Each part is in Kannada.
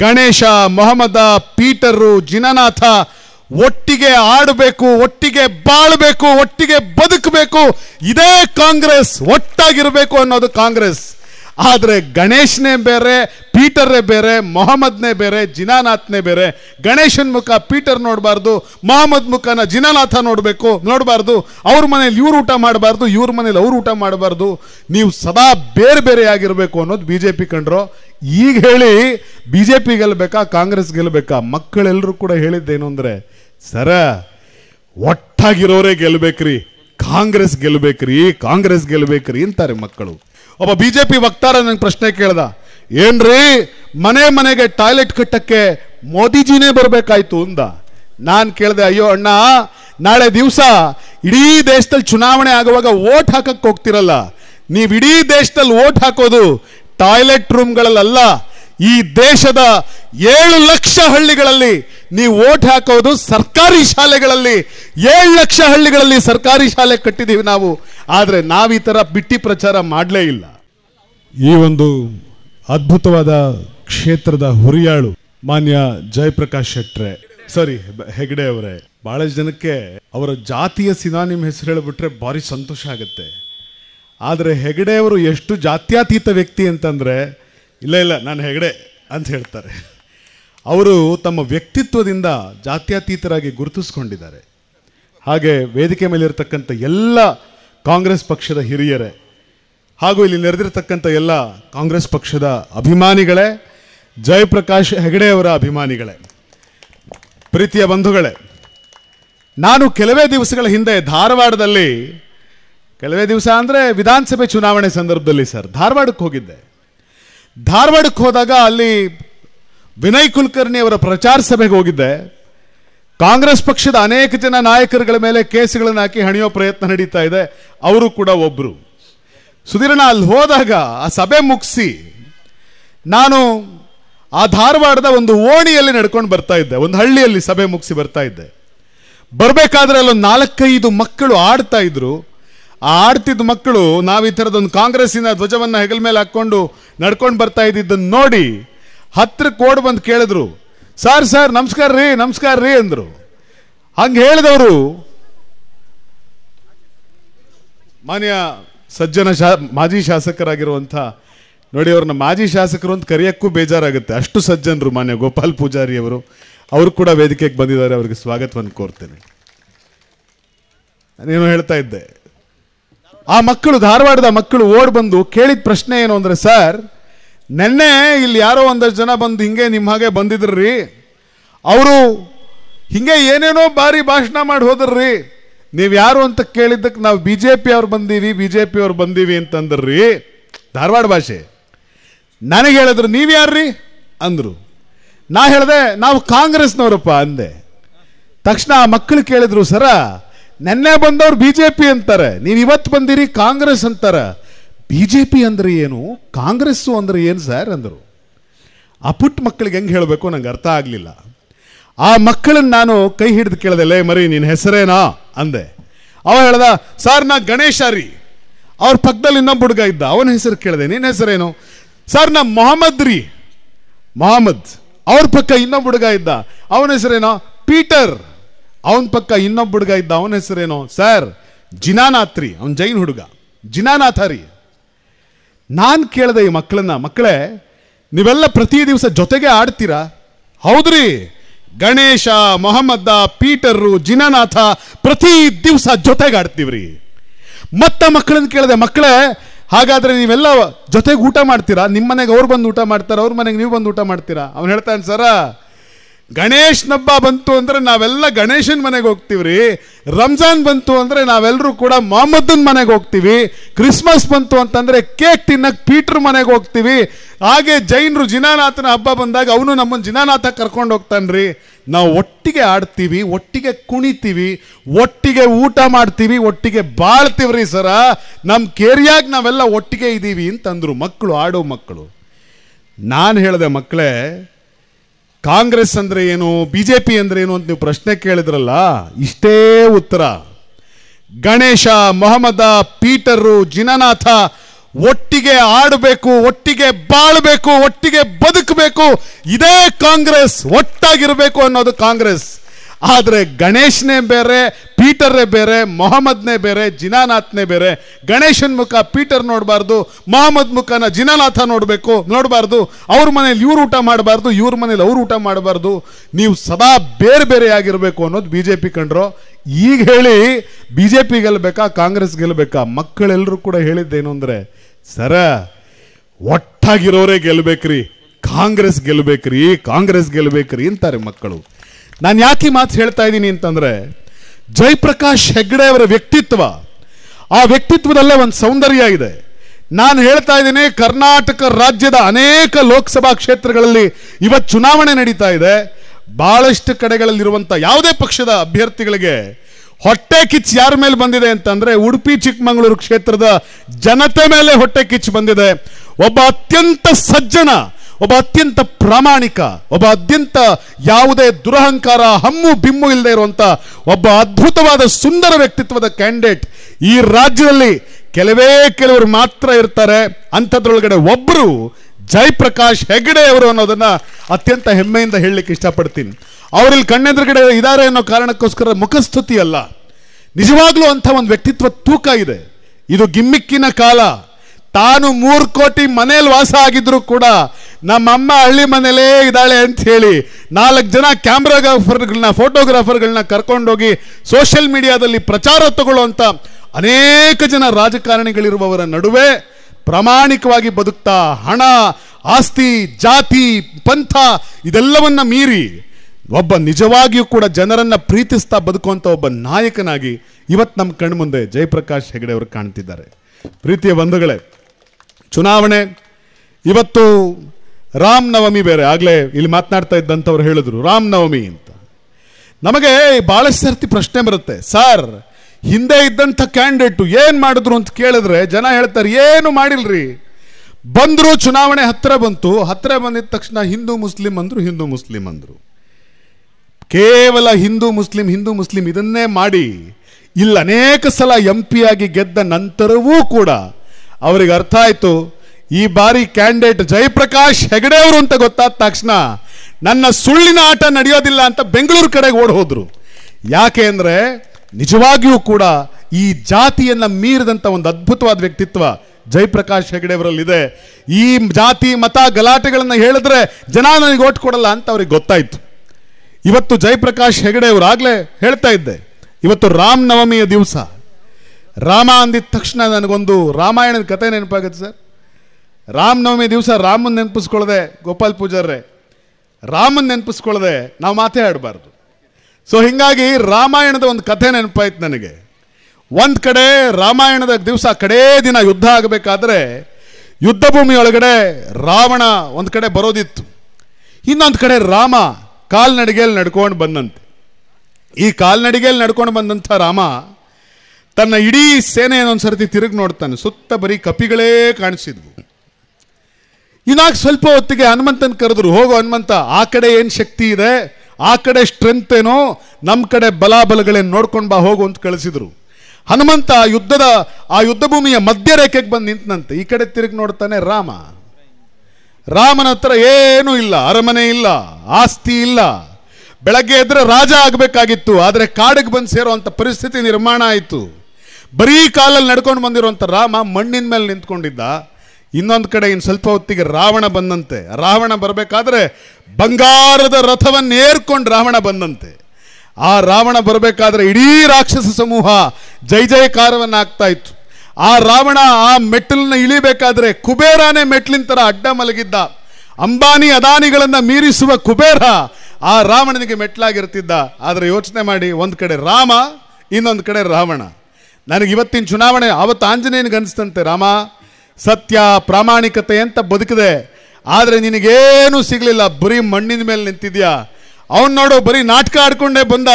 ಗಣೇಶ ಮೊಹಮ್ಮದ ಪೀಟರು ಜಿನನಾಥ ಒಟ್ಟಿಗೆ ಆಡಬೇಕು ಒಟ್ಟಿಗೆ ಬಾಳಬೇಕು ಒಟ್ಟಿಗೆ ಬದುಕಬೇಕು ಇದೇ ಕಾಂಗ್ರೆಸ್ ಒಟ್ಟಾಗಿರಬೇಕು ಅನ್ನೋದು ಕಾಂಗ್ರೆಸ್ ಆದರೆ ಗಣೇಶನೇ ಬೇರೆ ಪೀಟರೇ ಬೇರೆ ಮೊಹಮ್ಮದ್ನೇ ಬೇರೆ ಜಿನಾನಾಥ್ನೇ ಬೇರೆ ಗಣೇಶನ ಮುಖ ಪೀಟರ್ ನೋಡಬಾರ್ದು ಮೊಹಮ್ಮದ್ ಮುಖನ ಜಿನಾನಾಥ ನೋಡಬೇಕು ನೋಡಬಾರ್ದು ಅವ್ರ ಮನೇಲಿ ಇವ್ರು ಊಟ ಮಾಡಬಾರ್ದು ಇವ್ರ ಮನೇಲಿ ಅವ್ರು ಊಟ ಮಾಡಬಾರ್ದು ನೀವು ಸದಾ ಬೇರೆ ಬೇರೆ ಆಗಿರಬೇಕು ಅನ್ನೋದು ಬಿ ಜೆ ಪಿ ಕಂಡ್ರು ಈಗ ಹೇಳಿ ಬಿ ಜೆ ಪಿ ಗೆಲ್ಲಬೇಕಾ ಕಾಂಗ್ರೆಸ್ ಗೆಲ್ಲಬೇಕಾ ಮಕ್ಕಳೆಲ್ಲರೂ ಕೂಡ ಹೇಳಿದ್ದೇನು ಅಂದರೆ ಸರ ಒಟ್ಟಾಗಿರೋರೇ ಗೆಲ್ಲಬೇಕ್ರಿ ಕಾಂಗ್ರೆಸ್ ಗೆಲ್ಲಬೇಕ್ರಿ ಕಾಂಗ್ರೆಸ್ ಗೆಲ್ಲಬೇಕ್ರಿ ಅಂತಾರೆ ಮಕ್ಕಳು ಒಬ್ಬ ಬಿ ಜೆ ಪಿ ವಕ್ತಾರ ನಂಗೆ ಪ್ರಶ್ನೆ ಕೇಳ್ದ ಏನ್ರಿ ಮನೆ ಮನೆಗೆ ಟಾಯ್ಲೆಟ್ ಕಟ್ಟಕ್ಕೆ ಮೋದಿಜಿನೇ ಬರಬೇಕಾಯ್ತು ಅಂದ ನಾನು ಕೇಳಿದೆ ಅಯ್ಯೋ ಅಣ್ಣ ನಾಳೆ ದಿವಸ ಇಡೀ ದೇಶದಲ್ಲಿ ಚುನಾವಣೆ ಆಗುವಾಗ ಓಟ್ ಹಾಕಕ್ಕೆ ಹೋಗ್ತಿರಲ್ಲ ನೀವು ಇಡೀ ದೇಶದಲ್ಲಿ ಓಟ್ ಹಾಕೋದು ಟಾಯ್ಲೆಟ್ ರೂಮ್ಗಳಲ್ಲ ಈ ದೇಶದ ಏಳು ಲಕ್ಷ ಹಳ್ಳಿಗಳಲ್ಲಿ ನೀವು ಓಟ್ ಹಾಕೋದು ಸರ್ಕಾರಿ ಶಾಲೆಗಳಲ್ಲಿ ಏಳು ಲಕ್ಷ ಹಳ್ಳಿಗಳಲ್ಲಿ ಸರ್ಕಾರಿ ಶಾಲೆ ಕಟ್ಟಿದ್ದೀವಿ ನಾವು ಆದರೆ ನಾವು ಈ ಥರ ಬಿಟ್ಟಿ ಪ್ರಚಾರ ಮಾಡಲೇ ಇಲ್ಲ ಈ ಒಂದು ಅದ್ಭುತವಾದ ಕ್ಷೇತ್ರದ ಹುರಿಯಾಳು ಮಾನ್ಯ ಜಯಪ್ರಕಾಶ್ ಶೆಟ್ರೆ ಸಾರಿ ಹೆಗಡೆ ಅವರೇ ಬಹಳ ಜನಕ್ಕೆ ಅವರ ಜಾತಿಯ ಸಿನಾನಿಮ್ ಹೆಸರು ಹೇಳಿಬಿಟ್ರೆ ಭಾರಿ ಸಂತೋಷ ಆಗುತ್ತೆ ಆದರೆ ಹೆಗಡೆಯವರು ಎಷ್ಟು ಜಾತ್ಯಾತೀತ ವ್ಯಕ್ತಿ ಅಂತಂದರೆ ಇಲ್ಲ ಇಲ್ಲ ನಾನು ಹೆಗಡೆ ಅಂತ ಹೇಳ್ತಾರೆ ಅವರು ತಮ್ಮ ವ್ಯಕ್ತಿತ್ವದಿಂದ ಜಾತ್ಯಾತೀತರಾಗಿ ಗುರುತಿಸ್ಕೊಂಡಿದ್ದಾರೆ ಹಾಗೆ ವೇದಿಕೆ ಮೇಲಿರ್ತಕ್ಕಂಥ ಎಲ್ಲ ಕಾಂಗ್ರೆಸ್ ಪಕ್ಷದ ಹಿರಿಯರೇ ಹಾಗೂ ಇಲ್ಲಿ ನೆರೆದಿರತಕ್ಕಂಥ ಎಲ್ಲ ಕಾಂಗ್ರೆಸ್ ಪಕ್ಷದ ಅಭಿಮಾನಿಗಳೇ ಜಯಪ್ರಕಾಶ್ ಹೆಗಡೆಯವರ ಅಭಿಮಾನಿಗಳೇ ಪ್ರೀತಿಯ ಬಂಧುಗಳೇ ನಾನು ಕೆಲವೇ ದಿವಸಗಳ ಹಿಂದೆ ಧಾರವಾಡದಲ್ಲಿ ಕೆಲವೇ ದಿವಸ ಅಂದರೆ ವಿಧಾನಸಭೆ ಚುನಾವಣೆ ಸಂದರ್ಭದಲ್ಲಿ ಸರ್ ಧಾರವಾಡಕ್ಕೆ ಹೋಗಿದ್ದೆ ಧಾರವಾಡಕ್ಕೆ ಹೋದಾಗ ಅಲ್ಲಿ ವಿನಯ್ ಕುಲಕರ್ಣಿ ಅವರ ಪ್ರಚಾರ ಸಭೆಗೆ ಹೋಗಿದ್ದೆ ಕಾಂಗ್ರೆಸ್ ಪಕ್ಷದ ಅನೇಕ ಜನ ನಾಯಕರುಗಳ ಮೇಲೆ ಕೇಸುಗಳನ್ನು ಹಾಕಿ ಹಣಿಯೋ ಪ್ರಯತ್ನ ನಡೀತಾ ಇದೆ ಅವರು ಕೂಡ ಒಬ್ಬರು ಸುಧೀರ್ಣ ಅಲ್ಲಿ ಹೋದಾಗ ಆ ಸಭೆ ಮುಗಿಸಿ ನಾನು ಆ ಧಾರವಾಡದ ಒಂದು ಓಣಿಯಲ್ಲಿ ನಡ್ಕೊಂಡು ಬರ್ತಾ ಇದ್ದೆ ಒಂದು ಹಳ್ಳಿಯಲ್ಲಿ ಸಭೆ ಮುಗಿಸಿ ಬರ್ತಾ ಇದ್ದೆ ಬರಬೇಕಾದ್ರೆ ಅಲ್ಲೊಂದು ನಾಲ್ಕೈದು ಮಕ್ಕಳು ಆಡ್ತಾ ಇದ್ರು ಆ ಆಡ್ತಿದ್ದ ಮಕ್ಕಳು ನಾವು ಈ ಥರದೊಂದು ಕಾಂಗ್ರೆಸ್ಸಿನ ಧ್ವಜವನ್ನು ಹೆಗಲ ಮೇಲೆ ಹಾಕ್ಕೊಂಡು ನಡ್ಕೊಂಡು ಬರ್ತಾ ಇದ್ದಿದ್ದನ್ನು ನೋಡಿ ಹತ್ತಿರ ಕೋಡ್ ಬಂದು ಕೇಳಿದ್ರು ಸರ್ ಸರ್ ನಮಸ್ಕಾರ ರೀ ನಮಸ್ಕಾರ ರೀ ಅಂದರು ಹಂಗೆ ಹೇಳಿದವರು ಮಾನ್ಯ ಸಜ್ಜನ ಶಾ ಮಾಜಿ ಶಾಸಕರಾಗಿರುವಂಥ ನೋಡಿ ಅವ್ರನ್ನ ಮಾಜಿ ಶಾಸಕರು ಅಂತ ಕರೆಯೋಕ್ಕೂ ಬೇಜಾರಾಗುತ್ತೆ ಅಷ್ಟು ಸಜ್ಜನರು ಮಾನ್ಯ ಗೋಪಾಲ್ ಪೂಜಾರಿ ಅವರು ಅವರು ಕೂಡ ವೇದಿಕೆಗೆ ಬಂದಿದ್ದಾರೆ ಅವ್ರಿಗೆ ಸ್ವಾಗತವನ್ನು ಕೋರ್ತೇನೆ ನಾನೇನು ಹೇಳ್ತಾ ಇದ್ದೆ ಆ ಮಕ್ಕಳು ಧಾರವಾಡದ ಮಕ್ಕಳು ಓಡ್ ಬಂದು ಕೇಳಿದ ಪ್ರಶ್ನೆ ಏನು ಅಂದರೆ ಸರ್ ನೆನ್ನೆ ಇಲ್ಲಿ ಯಾರೋ ಒಂದಷ್ಟು ಜನ ಬಂದು ಹಿಂಗೆ ನಿಮ್ಮ ಹಾಗೆ ಬಂದಿದ್ರಿ ಅವರು ಹಿಂಗೆ ಏನೇನೋ ಬಾರಿ ಭಾಷಣ ಮಾಡಿ ಹೋದ್ರಿ ನೀವು ಯಾರು ಅಂತ ಕೇಳಿದ್ದಕ್ಕೆ ನಾವು ಬಿ ಜೆ ಪಿ ಅವ್ರು ಬಂದೀವಿ ಬಿ ಜೆ ಪಿ ಅವ್ರು ಬಂದೀವಿ ಅಂತಂದ್ರಿ ಧಾರವಾಡ ಭಾಷೆ ನನಗೆ ಹೇಳಿದ್ರು ನೀವು ಯಾರ್ರಿ ಅಂದರು ನಾ ಹೇಳಿದೆ ನಾವು ಕಾಂಗ್ರೆಸ್ನವರಪ್ಪ ಅಂದೆ ತಕ್ಷಣ ಆ ಮಕ್ಕಳು ಕೇಳಿದ್ರು ಸರ ನೆನ್ನೆ ಬಂದವ್ರು ಬಿ ಜೆ ಪಿ ಅಂತಾರೆ ನೀವು ಇವತ್ತು ಬಂದಿರಿ ಕಾಂಗ್ರೆಸ್ ಅಂತಾರೆ ಬಿ ಜೆ ಪಿ ಏನು ಕಾಂಗ್ರೆಸ್ಸು ಅಂದರೆ ಏನು ಸರ್ ಅಂದರು ಆ ಪುಟ್ಟ ಮಕ್ಕಳಿಗೆ ಹೆಂಗೆ ಹೇಳಬೇಕು ನಂಗೆ ಅರ್ಥ ಆಗಲಿಲ್ಲ ಆ ಮಕ್ಕಳನ್ನು ನಾನು ಕೈ ಹಿಡಿದು ಕೇಳಿದೆ ಲೇ ಮರಿ ನಿನ್ನ ಹೆಸರೇನಾ ಅಂದೆ ಅವ ಹೇಳ್ದ ಸರ್ ನಾ ಗಣೇಶ ರೀ ಅವ್ರ ಪಕ್ಕದಲ್ಲಿ ಇನ್ನೊಬ್ಬ ಹುಡುಗ ಇದ್ದ ಅವನ ಹೆಸರು ಕೇಳಿದೆ ನಿನ್ನ ಹೆಸರೇನು ಸರ್ ನಾ ಮೊಹಮ್ಮದ್ ರೀ ಮೊಹಮ್ಮದ್ ಅವ್ರ ಪಕ್ಕ ಇನ್ನೊಬ್ಬ ಹುಡುಗ ಇದ್ದ ಅವನ ಹೆಸರೇನೋ ಪೀಟರ್ ಅವನ ಪಕ್ಕ ಇನ್ನೊಬ್ಬ ಹುಡುಗ ಇದ್ದ ಅವನ ಹೆಸರೇನೋ ಸರ್ ಜಿನಾನಾಥ್ರಿ ಅವ್ನ ಜೈನ್ ಹುಡುಗ ಜಿನಾನಾಥ ರೀ ನಾನು ಕೇಳಿದೆ ಈ ಮಕ್ಕಳನ್ನ ಮಕ್ಕಳೇ ನೀವೆಲ್ಲ ಪ್ರತಿ ದಿವಸ ಜೊತೆಗೆ ಆಡ್ತೀರಾ ಹೌದ್ರಿ ಗಣೇಶ ಮೊಹಮ್ಮದ ಪೀಟರ್ರು ಜಿನನಾಥ ಪ್ರತಿ ದಿವಸ ಜೊತೆಗೆ ಆಡ್ತೀವ್ರಿ ಮತ್ತ ಮಕ್ಕಳನ್ನು ಕೇಳಿದೆ ಮಕ್ಕಳೇ ಹಾಗಾದ್ರೆ ನೀವೆಲ್ಲ ಜೊತೆಗೆ ಊಟ ಮಾಡ್ತೀರಾ ನಿಮ್ಮ ಮನೆಗೆ ಅವ್ರು ಬಂದು ಊಟ ಮಾಡ್ತಾರೆ ಅವ್ರ ಮನೆಗೆ ನೀವು ಬಂದು ಊಟ ಮಾಡ್ತೀರಾ ಅವ್ನು ಹೇಳ್ತಾನೆ ಸರ ಹಬ್ಬ ಬಂತು ಅಂದರೆ ನಾವೆಲ್ಲ ಗಣೇಶನ ಮನೆಗೆ ಹೋಗ್ತೀವ್ರಿ ರಂಜಾನ್ ಬಂತು ಅಂದರೆ ನಾವೆಲ್ಲರೂ ಕೂಡ ಮೊಹಮ್ಮದನ ಮನೆಗೆ ಹೋಗ್ತೀವಿ ಕ್ರಿಸ್ಮಸ್ ಬಂತು ಅಂತಂದರೆ ಕೇಕ್ ತಿನ್ನಕ್ಕೆ ಪೀಟ್ರ್ ಮನೆಗೆ ಹೋಗ್ತೀವಿ ಹಾಗೆ ಜೈನರು ಜಿನಾನಾಥನ ಹಬ್ಬ ಬಂದಾಗ ಅವನು ನಮ್ಮನ್ನು ಜಿನಾನಾಥ ಕರ್ಕೊಂಡು ಹೋಗ್ತಾನ್ರಿ ನಾವು ಒಟ್ಟಿಗೆ ಆಡ್ತೀವಿ ಒಟ್ಟಿಗೆ ಕುಣಿತೀವಿ ಒಟ್ಟಿಗೆ ಊಟ ಮಾಡ್ತೀವಿ ಒಟ್ಟಿಗೆ ಬಾಳ್ತೀವ್ರಿ ಸರ ನಮ್ಮ ಕೇರಿಯಾಗ ನಾವೆಲ್ಲ ಒಟ್ಟಿಗೆ ಇದ್ದೀವಿ ಅಂತಂದರು ಮಕ್ಕಳು ಆಡೋ ಮಕ್ಕಳು ನಾನು ಹೇಳಿದೆ ಮಕ್ಕಳೇ ಕಾಂಗ್ರೆಸ್ ಅಂದರೆ ಏನು ಬಿ ಜೆ ಪಿ ಅಂದರೆ ಏನು ಅಂತ ನೀವು ಪ್ರಶ್ನೆ ಕೇಳಿದ್ರಲ್ಲ ಇಷ್ಟೇ ಉತ್ತರ ಗಣೇಶ ಮೊಹಮ್ಮದ ಪೀಟರು ಜಿನನಾಥ ಒಟ್ಟಿಗೆ ಆಡಬೇಕು ಒಟ್ಟಿಗೆ ಬಾಳಬೇಕು ಒಟ್ಟಿಗೆ ಬದುಕಬೇಕು ಇದೇ ಕಾಂಗ್ರೆಸ್ ಒಟ್ಟಾಗಿರಬೇಕು ಅನ್ನೋದು ಕಾಂಗ್ರೆಸ್ ಆದರೆ ಗಣೇಶನೇ ಬೇರೆ ಪೀಟರೇ ಬೇರೆ ಮೊಹಮ್ಮದ್ನೇ ಬೇರೆ ಜಿನಾನಾಥ್ನೇ ಬೇರೆ ಗಣೇಶನ ಮುಖ ಪೀಟರ್ ನೋಡಬಾರ್ದು ಮೊಹಮ್ಮದ್ ಮುಖನ ಜಿನಾನಾಥ ನೋಡಬೇಕು ನೋಡಬಾರ್ದು ಅವ್ರ ಮನೇಲಿ ಇವ್ರು ಊಟ ಮಾಡಬಾರ್ದು ಇವ್ರ ಮನೇಲಿ ಅವ್ರ ಊಟ ಮಾಡಬಾರ್ದು ನೀವು ಸದಾ ಬೇರೆ ಬೇರೆ ಆಗಿರಬೇಕು ಅನ್ನೋದು ಬಿ ಜೆ ಪಿ ಕಂಡ್ರು ಈಗ ಹೇಳಿ ಬಿ ಜೆ ಪಿ ಗೆಲ್ಲಬೇಕಾ ಕಾಂಗ್ರೆಸ್ ಗೆಲ್ಲಬೇಕಾ ಮಕ್ಕಳೆಲ್ಲರೂ ಕೂಡ ಹೇಳಿದ್ದೇನು ಅಂದರೆ ಸರ ಒಟ್ಟಾಗಿರೋರೇ ಗೆಲ್ಲಬೇಕ್ರಿ ಕಾಂಗ್ರೆಸ್ ಗೆಲ್ಲಬೇಕ್ರಿ ಕಾಂಗ್ರೆಸ್ ಗೆಲ್ಲಬೇಕ್ರಿ ಅಂತಾರೆ ಮಕ್ಕಳು ನಾನು ಯಾಕೆ ಮಾತು ಹೇಳ್ತಾ ಇದ್ದೀನಿ ಅಂತಂದರೆ ಜಯಪ್ರಕಾಶ್ ಹೆಗ್ಡೆ ಅವರ ವ್ಯಕ್ತಿತ್ವ ಆ ವ್ಯಕ್ತಿತ್ವದಲ್ಲೇ ಒಂದು ಸೌಂದರ್ಯ ಇದೆ ನಾನು ಹೇಳ್ತಾ ಇದ್ದೀನಿ ಕರ್ನಾಟಕ ರಾಜ್ಯದ ಅನೇಕ ಲೋಕಸಭಾ ಕ್ಷೇತ್ರಗಳಲ್ಲಿ ಇವತ್ತು ಚುನಾವಣೆ ನಡೀತಾ ಇದೆ ಭಾಳಷ್ಟು ಕಡೆಗಳಲ್ಲಿರುವಂಥ ಯಾವುದೇ ಪಕ್ಷದ ಅಭ್ಯರ್ಥಿಗಳಿಗೆ ಹೊಟ್ಟೆ ಕಿಚ್ಚು ಯಾರ ಮೇಲೆ ಬಂದಿದೆ ಅಂತಂದರೆ ಉಡುಪಿ ಚಿಕ್ಕಮಗಳೂರು ಕ್ಷೇತ್ರದ ಜನತೆ ಮೇಲೆ ಹೊಟ್ಟೆ ಕಿಚ್ಚು ಬಂದಿದೆ ಒಬ್ಬ ಅತ್ಯಂತ ಸಜ್ಜನ ಒಬ್ಬ ಅತ್ಯಂತ ಪ್ರಾಮಾಣಿಕ ಒಬ್ಬ ಅತ್ಯಂತ ಯಾವುದೇ ದುರಹಂಕಾರ ಹಮ್ಮು ಬಿಮ್ಮು ಇಲ್ಲದೆ ಇರುವಂಥ ಒಬ್ಬ ಅದ್ಭುತವಾದ ಸುಂದರ ವ್ಯಕ್ತಿತ್ವದ ಕ್ಯಾಂಡಿಡೇಟ್ ಈ ರಾಜ್ಯದಲ್ಲಿ ಕೆಲವೇ ಕೆಲವರು ಮಾತ್ರ ಇರ್ತಾರೆ ಅಂಥದ್ರೊಳಗಡೆ ಒಬ್ಬರು ಜಯಪ್ರಕಾಶ್ ಹೆಗ್ಡೆ ಅವರು ಅನ್ನೋದನ್ನ ಅತ್ಯಂತ ಹೆಮ್ಮೆಯಿಂದ ಹೇಳಲಿಕ್ಕೆ ಇಷ್ಟಪಡ್ತೀನಿ ಅವರಲ್ಲಿ ಕಣ್ಣೆದುರುಗಡೆ ಇದ್ದಾರೆ ಅನ್ನೋ ಕಾರಣಕ್ಕೋಸ್ಕರ ಮುಖಸ್ತುತಿ ಅಲ್ಲ ನಿಜವಾಗ್ಲೂ ಅಂಥ ಒಂದು ವ್ಯಕ್ತಿತ್ವ ತೂಕ ಇದೆ ಇದು ಗಿಮ್ಮಿಕ್ಕಿನ ಕಾಲ ತಾನು ಮೂರು ಕೋಟಿ ಮನೆಯಲ್ಲಿ ವಾಸ ಆಗಿದ್ರು ಕೂಡ ನಮ್ಮಮ್ಮ ಹಳ್ಳಿ ಮನೇಲೇ ಇದ್ದಾಳೆ ಅಂತ ಹೇಳಿ ನಾಲ್ಕು ಜನ ಕ್ಯಾಮ್ರಾಗ್ರಾಫರ್ಗಳನ್ನ ಫೋಟೋಗ್ರಾಫರ್ಗಳನ್ನ ಕರ್ಕೊಂಡೋಗಿ ಸೋಷಿಯಲ್ ಮೀಡಿಯಾದಲ್ಲಿ ಪ್ರಚಾರ ತಗೊಳ್ಳುವಂಥ ಅನೇಕ ಜನ ರಾಜಕಾರಣಿಗಳಿರುವವರ ನಡುವೆ ಪ್ರಾಮಾಣಿಕವಾಗಿ ಬದುಕ್ತಾ ಹಣ ಆಸ್ತಿ ಜಾತಿ ಪಂಥ ಇದೆಲ್ಲವನ್ನ ಮೀರಿ ಒಬ್ಬ ನಿಜವಾಗಿಯೂ ಕೂಡ ಜನರನ್ನು ಪ್ರೀತಿಸ್ತಾ ಬದುಕುವಂತ ಒಬ್ಬ ನಾಯಕನಾಗಿ ಇವತ್ತು ನಮ್ಮ ಕಣ್ಮುಂದೆ ಜಯಪ್ರಕಾಶ್ ಹೆಗಡೆ ಅವರು ಕಾಣ್ತಿದ್ದಾರೆ ಪ್ರೀತಿಯ ಬಂಧುಗಳೇ ಚುನಾವಣೆ ಇವತ್ತು ರಾಮನವಮಿ ಬೇರೆ ಆಗಲೇ ಇಲ್ಲಿ ಮಾತನಾಡ್ತಾ ಇದ್ದಂಥವ್ರು ಹೇಳಿದ್ರು ರಾಮನವಮಿ ಅಂತ ನಮಗೆ ಭಾಳಷ್ಟು ಸರ್ತಿ ಪ್ರಶ್ನೆ ಬರುತ್ತೆ ಸರ್ ಹಿಂದೆ ಇದ್ದಂಥ ಕ್ಯಾಂಡಿಡೇಟು ಏನು ಮಾಡಿದ್ರು ಅಂತ ಕೇಳಿದ್ರೆ ಜನ ಹೇಳ್ತಾರೆ ಏನು ಮಾಡಿಲ್ರಿ ಬಂದರು ಚುನಾವಣೆ ಹತ್ತಿರ ಬಂತು ಹತ್ತಿರ ಬಂದಿದ ತಕ್ಷಣ ಹಿಂದೂ ಮುಸ್ಲಿಂ ಅಂದರು ಹಿಂದೂ ಮುಸ್ಲಿಂ ಅಂದರು ಕೇವಲ ಹಿಂದೂ ಮುಸ್ಲಿಂ ಹಿಂದೂ ಮುಸ್ಲಿಂ ಇದನ್ನೇ ಮಾಡಿ ಇಲ್ಲಿ ಅನೇಕ ಸಲ ಎಂ ಪಿಯಾಗಿ ಗೆದ್ದ ನಂತರವೂ ಕೂಡ ಅವರಿಗೆ ಅರ್ಥ ಆಯಿತು ಈ ಬಾರಿ ಕ್ಯಾಂಡಿಡೇಟ್ ಜಯಪ್ರಕಾಶ್ ಹೆಗಡೆ ಅವರು ಅಂತ ಗೊತ್ತಾದ ತಕ್ಷಣ ನನ್ನ ಸುಳ್ಳಿನ ಆಟ ನಡೆಯೋದಿಲ್ಲ ಅಂತ ಬೆಂಗಳೂರು ಕಡೆಗೆ ಓಡ್ ಹೋದ್ರು ಯಾಕೆ ಅಂದರೆ ನಿಜವಾಗಿಯೂ ಕೂಡ ಈ ಜಾತಿಯನ್ನು ಮೀರಿದಂಥ ಒಂದು ಅದ್ಭುತವಾದ ವ್ಯಕ್ತಿತ್ವ ಜಯಪ್ರಕಾಶ್ ಹೆಗಡೆಯವರಲ್ಲಿದೆ ಈ ಜಾತಿ ಮತ ಗಲಾಟೆಗಳನ್ನು ಹೇಳಿದ್ರೆ ಜನ ನನಗೆ ಓಟ್ ಕೊಡಲ್ಲ ಅಂತ ಅವ್ರಿಗೆ ಗೊತ್ತಾಯ್ತು ಇವತ್ತು ಜಯಪ್ರಕಾಶ್ ಹೆಗಡೆ ಆಗಲೇ ಹೇಳ್ತಾ ಇದ್ದೆ ಇವತ್ತು ರಾಮನವಮಿಯ ದಿವಸ ರಾಮ ಅಂದಿದ ತಕ್ಷಣ ನನಗೊಂದು ರಾಮಾಯಣದ ಕಥೆ ನೆನಪಾಗುತ್ತೆ ಸರ್ ರಾಮನವಮಿ ದಿವಸ ರಾಮನ ನೆನಪಿಸ್ಕೊಳ್ಳದೆ ಗೋಪಾಲ್ ಪೂಜಾರ್ರೆ ರಾಮನ ನೆನಪಿಸ್ಕೊಳ್ಳದೆ ನಾವು ಮಾತೇ ಆಡಬಾರ್ದು ಸೊ ಹಿಂಗಾಗಿ ರಾಮಾಯಣದ ಒಂದು ಕಥೆ ನೆನಪಾಯ್ತು ನನಗೆ ಒಂದು ಕಡೆ ರಾಮಾಯಣದ ದಿವಸ ಕಡೇ ದಿನ ಯುದ್ಧ ಆಗಬೇಕಾದ್ರೆ ಯುದ್ಧ ಭೂಮಿಯೊಳಗಡೆ ರಾವಣ ಒಂದು ಕಡೆ ಬರೋದಿತ್ತು ಇನ್ನೊಂದು ಕಡೆ ರಾಮ ಕಾಲ್ನಡಿಗೆಯಲ್ಲಿ ನಡ್ಕೊಂಡು ಬಂದಂತೆ ಈ ಕಾಲ್ನಡಿಗೆಯಲ್ಲಿ ನಡ್ಕೊಂಡು ಬಂದಂಥ ರಾಮ ತನ್ನ ಇಡೀ ಸೇನೆಯನ್ನೊಂದು ಸರ್ತಿ ತಿರುಗಿ ನೋಡ್ತಾನೆ ಸುತ್ತ ಬರೀ ಕಪಿಗಳೇ ಕಾಣಿಸಿದ್ವು ಇನ್ನಾಗ ಸ್ವಲ್ಪ ಹೊತ್ತಿಗೆ ಹನುಮಂತನ್ ಕರೆದ್ರು ಹೋಗು ಹನುಮಂತ ಆ ಕಡೆ ಏನು ಶಕ್ತಿ ಇದೆ ಆ ಕಡೆ ಸ್ಟ್ರೆಂತ್ ಏನೋ ನಮ್ಮ ಕಡೆ ಬಲಾಬಲಗಳೇನು ನೋಡ್ಕೊಂಡು ಬಾ ಹೋಗು ಅಂತ ಕಳಿಸಿದ್ರು ಹನುಮಂತ ಆ ಯುದ್ಧದ ಆ ಯುದ್ಧ ಭೂಮಿಯ ಮಧ್ಯ ರೇಖೆಗೆ ಬಂದು ನಿಂತನಂತೆ ಈ ಕಡೆ ತಿರುಗಿ ನೋಡ್ತಾನೆ ರಾಮ ರಾಮನ ಹತ್ರ ಏನೂ ಇಲ್ಲ ಅರಮನೆ ಇಲ್ಲ ಆಸ್ತಿ ಇಲ್ಲ ಬೆಳಗ್ಗೆ ಎದ್ರೆ ರಾಜ ಆಗಬೇಕಾಗಿತ್ತು ಆದರೆ ಕಾಡಿಗೆ ಬಂದು ಸೇರುವಂಥ ಪರಿಸ್ಥಿತಿ ನಿರ್ಮಾಣ ಆಯಿತು ಬರೀ ಕಾಲಲ್ಲಿ ನಡ್ಕೊಂಡು ಬಂದಿರುವಂಥ ರಾಮ ಮಣ್ಣಿನ ಮೇಲೆ ನಿಂತ್ಕೊಂಡಿದ್ದ ಇನ್ನೊಂದು ಕಡೆ ಇನ್ನು ಸ್ವಲ್ಪ ಹೊತ್ತಿಗೆ ರಾವಣ ಬಂದಂತೆ ರಾವಣ ಬರಬೇಕಾದ್ರೆ ಬಂಗಾರದ ರಥವನ್ನು ಏರ್ಕೊಂಡು ರಾವಣ ಬಂದಂತೆ ಆ ರಾವಣ ಬರಬೇಕಾದ್ರೆ ಇಡೀ ರಾಕ್ಷಸ ಸಮೂಹ ಜೈ ಜಯಕಾರವನ್ನು ಆಗ್ತಾ ಇತ್ತು ಆ ರಾವಣ ಆ ಮೆಟ್ಟಲನ್ನ ಇಳಿಬೇಕಾದ್ರೆ ಕುಬೇರನೇ ಮೆಟ್ಲಿನ ಥರ ಅಡ್ಡ ಮಲಗಿದ್ದ ಅಂಬಾನಿ ಅದಾನಿಗಳನ್ನು ಮೀರಿಸುವ ಕುಬೇರ ಆ ರಾವಣನಿಗೆ ಮೆಟ್ಲಾಗಿರ್ತಿದ್ದ ಆದರೆ ಯೋಚನೆ ಮಾಡಿ ಒಂದು ಕಡೆ ರಾಮ ಇನ್ನೊಂದು ಕಡೆ ರಾವಣ ನನಗೆ ಇವತ್ತಿನ ಚುನಾವಣೆ ಅವತ್ತು ಆಂಜನೇಯನಿಗೆ ಅನಿಸ್ತಂತೆ ರಾಮ ಸತ್ಯ ಪ್ರಾಮಾಣಿಕತೆ ಅಂತ ಬದುಕಿದೆ ಆದರೆ ನಿನಗೇನು ಸಿಗಲಿಲ್ಲ ಬರೀ ಮಣ್ಣಿನ ಮೇಲೆ ನಿಂತಿದ್ಯಾ ಅವನು ನೋಡು ಬರೀ ನಾಟಕ ಆಡ್ಕೊಂಡೇ ಬಂದ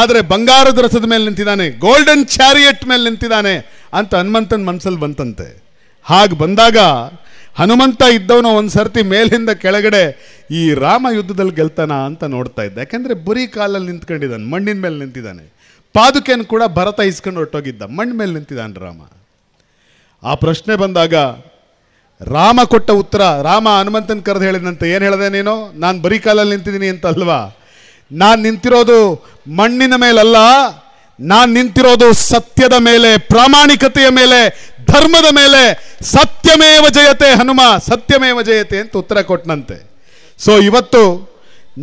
ಆದರೆ ಬಂಗಾರದ ರಸದ ಮೇಲೆ ನಿಂತಿದ್ದಾನೆ ಗೋಲ್ಡನ್ ಚಾರಿಯಟ್ ಮೇಲೆ ನಿಂತಿದ್ದಾನೆ ಅಂತ ಹನುಮಂತನ ಮನಸ್ಸಲ್ಲಿ ಬಂತಂತೆ ಹಾಗೆ ಬಂದಾಗ ಹನುಮಂತ ಇದ್ದವನು ಒಂದು ಸರ್ತಿ ಮೇಲಿಂದ ಕೆಳಗಡೆ ಈ ರಾಮ ಯುದ್ಧದಲ್ಲಿ ಗೆಲ್ತಾನ ಅಂತ ನೋಡ್ತಾ ಇದ್ದ ಯಾಕೆಂದರೆ ಬರೀ ಕಾಲಲ್ಲಿ ನಿಂತ್ಕೊಂಡಿದ್ದಾನೆ ಮಣ್ಣಿನ ಮೇಲೆ ನಿಂತಿದ್ದಾನೆ ಪಾದುಕೆಯನ್ನು ಕೂಡ ಭರತ ಇಸ್ಕೊಂಡು ಹೊಟ್ಟೋಗಿದ್ದ ಮಣ್ಣ ಮೇಲೆ ನಿಂತಿದ್ದಾನೆ ರಾಮ ಆ ಪ್ರಶ್ನೆ ಬಂದಾಗ ರಾಮ ಕೊಟ್ಟ ಉತ್ತರ ರಾಮ ಹನುಮಂತನ ಕರೆದು ಹೇಳಿದಂತೆ ಏನು ಹೇಳಿದೆ ನೀನು ನಾನು ಬರೀ ಕಾಲಲ್ಲಿ ನಿಂತಿದ್ದೀನಿ ಅಲ್ವಾ ನಾನು ನಿಂತಿರೋದು ಮಣ್ಣಿನ ಮೇಲಲ್ಲ ನಾನು ನಿಂತಿರೋದು ಸತ್ಯದ ಮೇಲೆ ಪ್ರಾಮಾಣಿಕತೆಯ ಮೇಲೆ ಧರ್ಮದ ಮೇಲೆ ಸತ್ಯಮೇವ ಜಯತೆ ಹನುಮ ಸತ್ಯಮೇವ ಜಯತೆ ಅಂತ ಉತ್ತರ ಕೊಟ್ಟನಂತೆ ಸೊ ಇವತ್ತು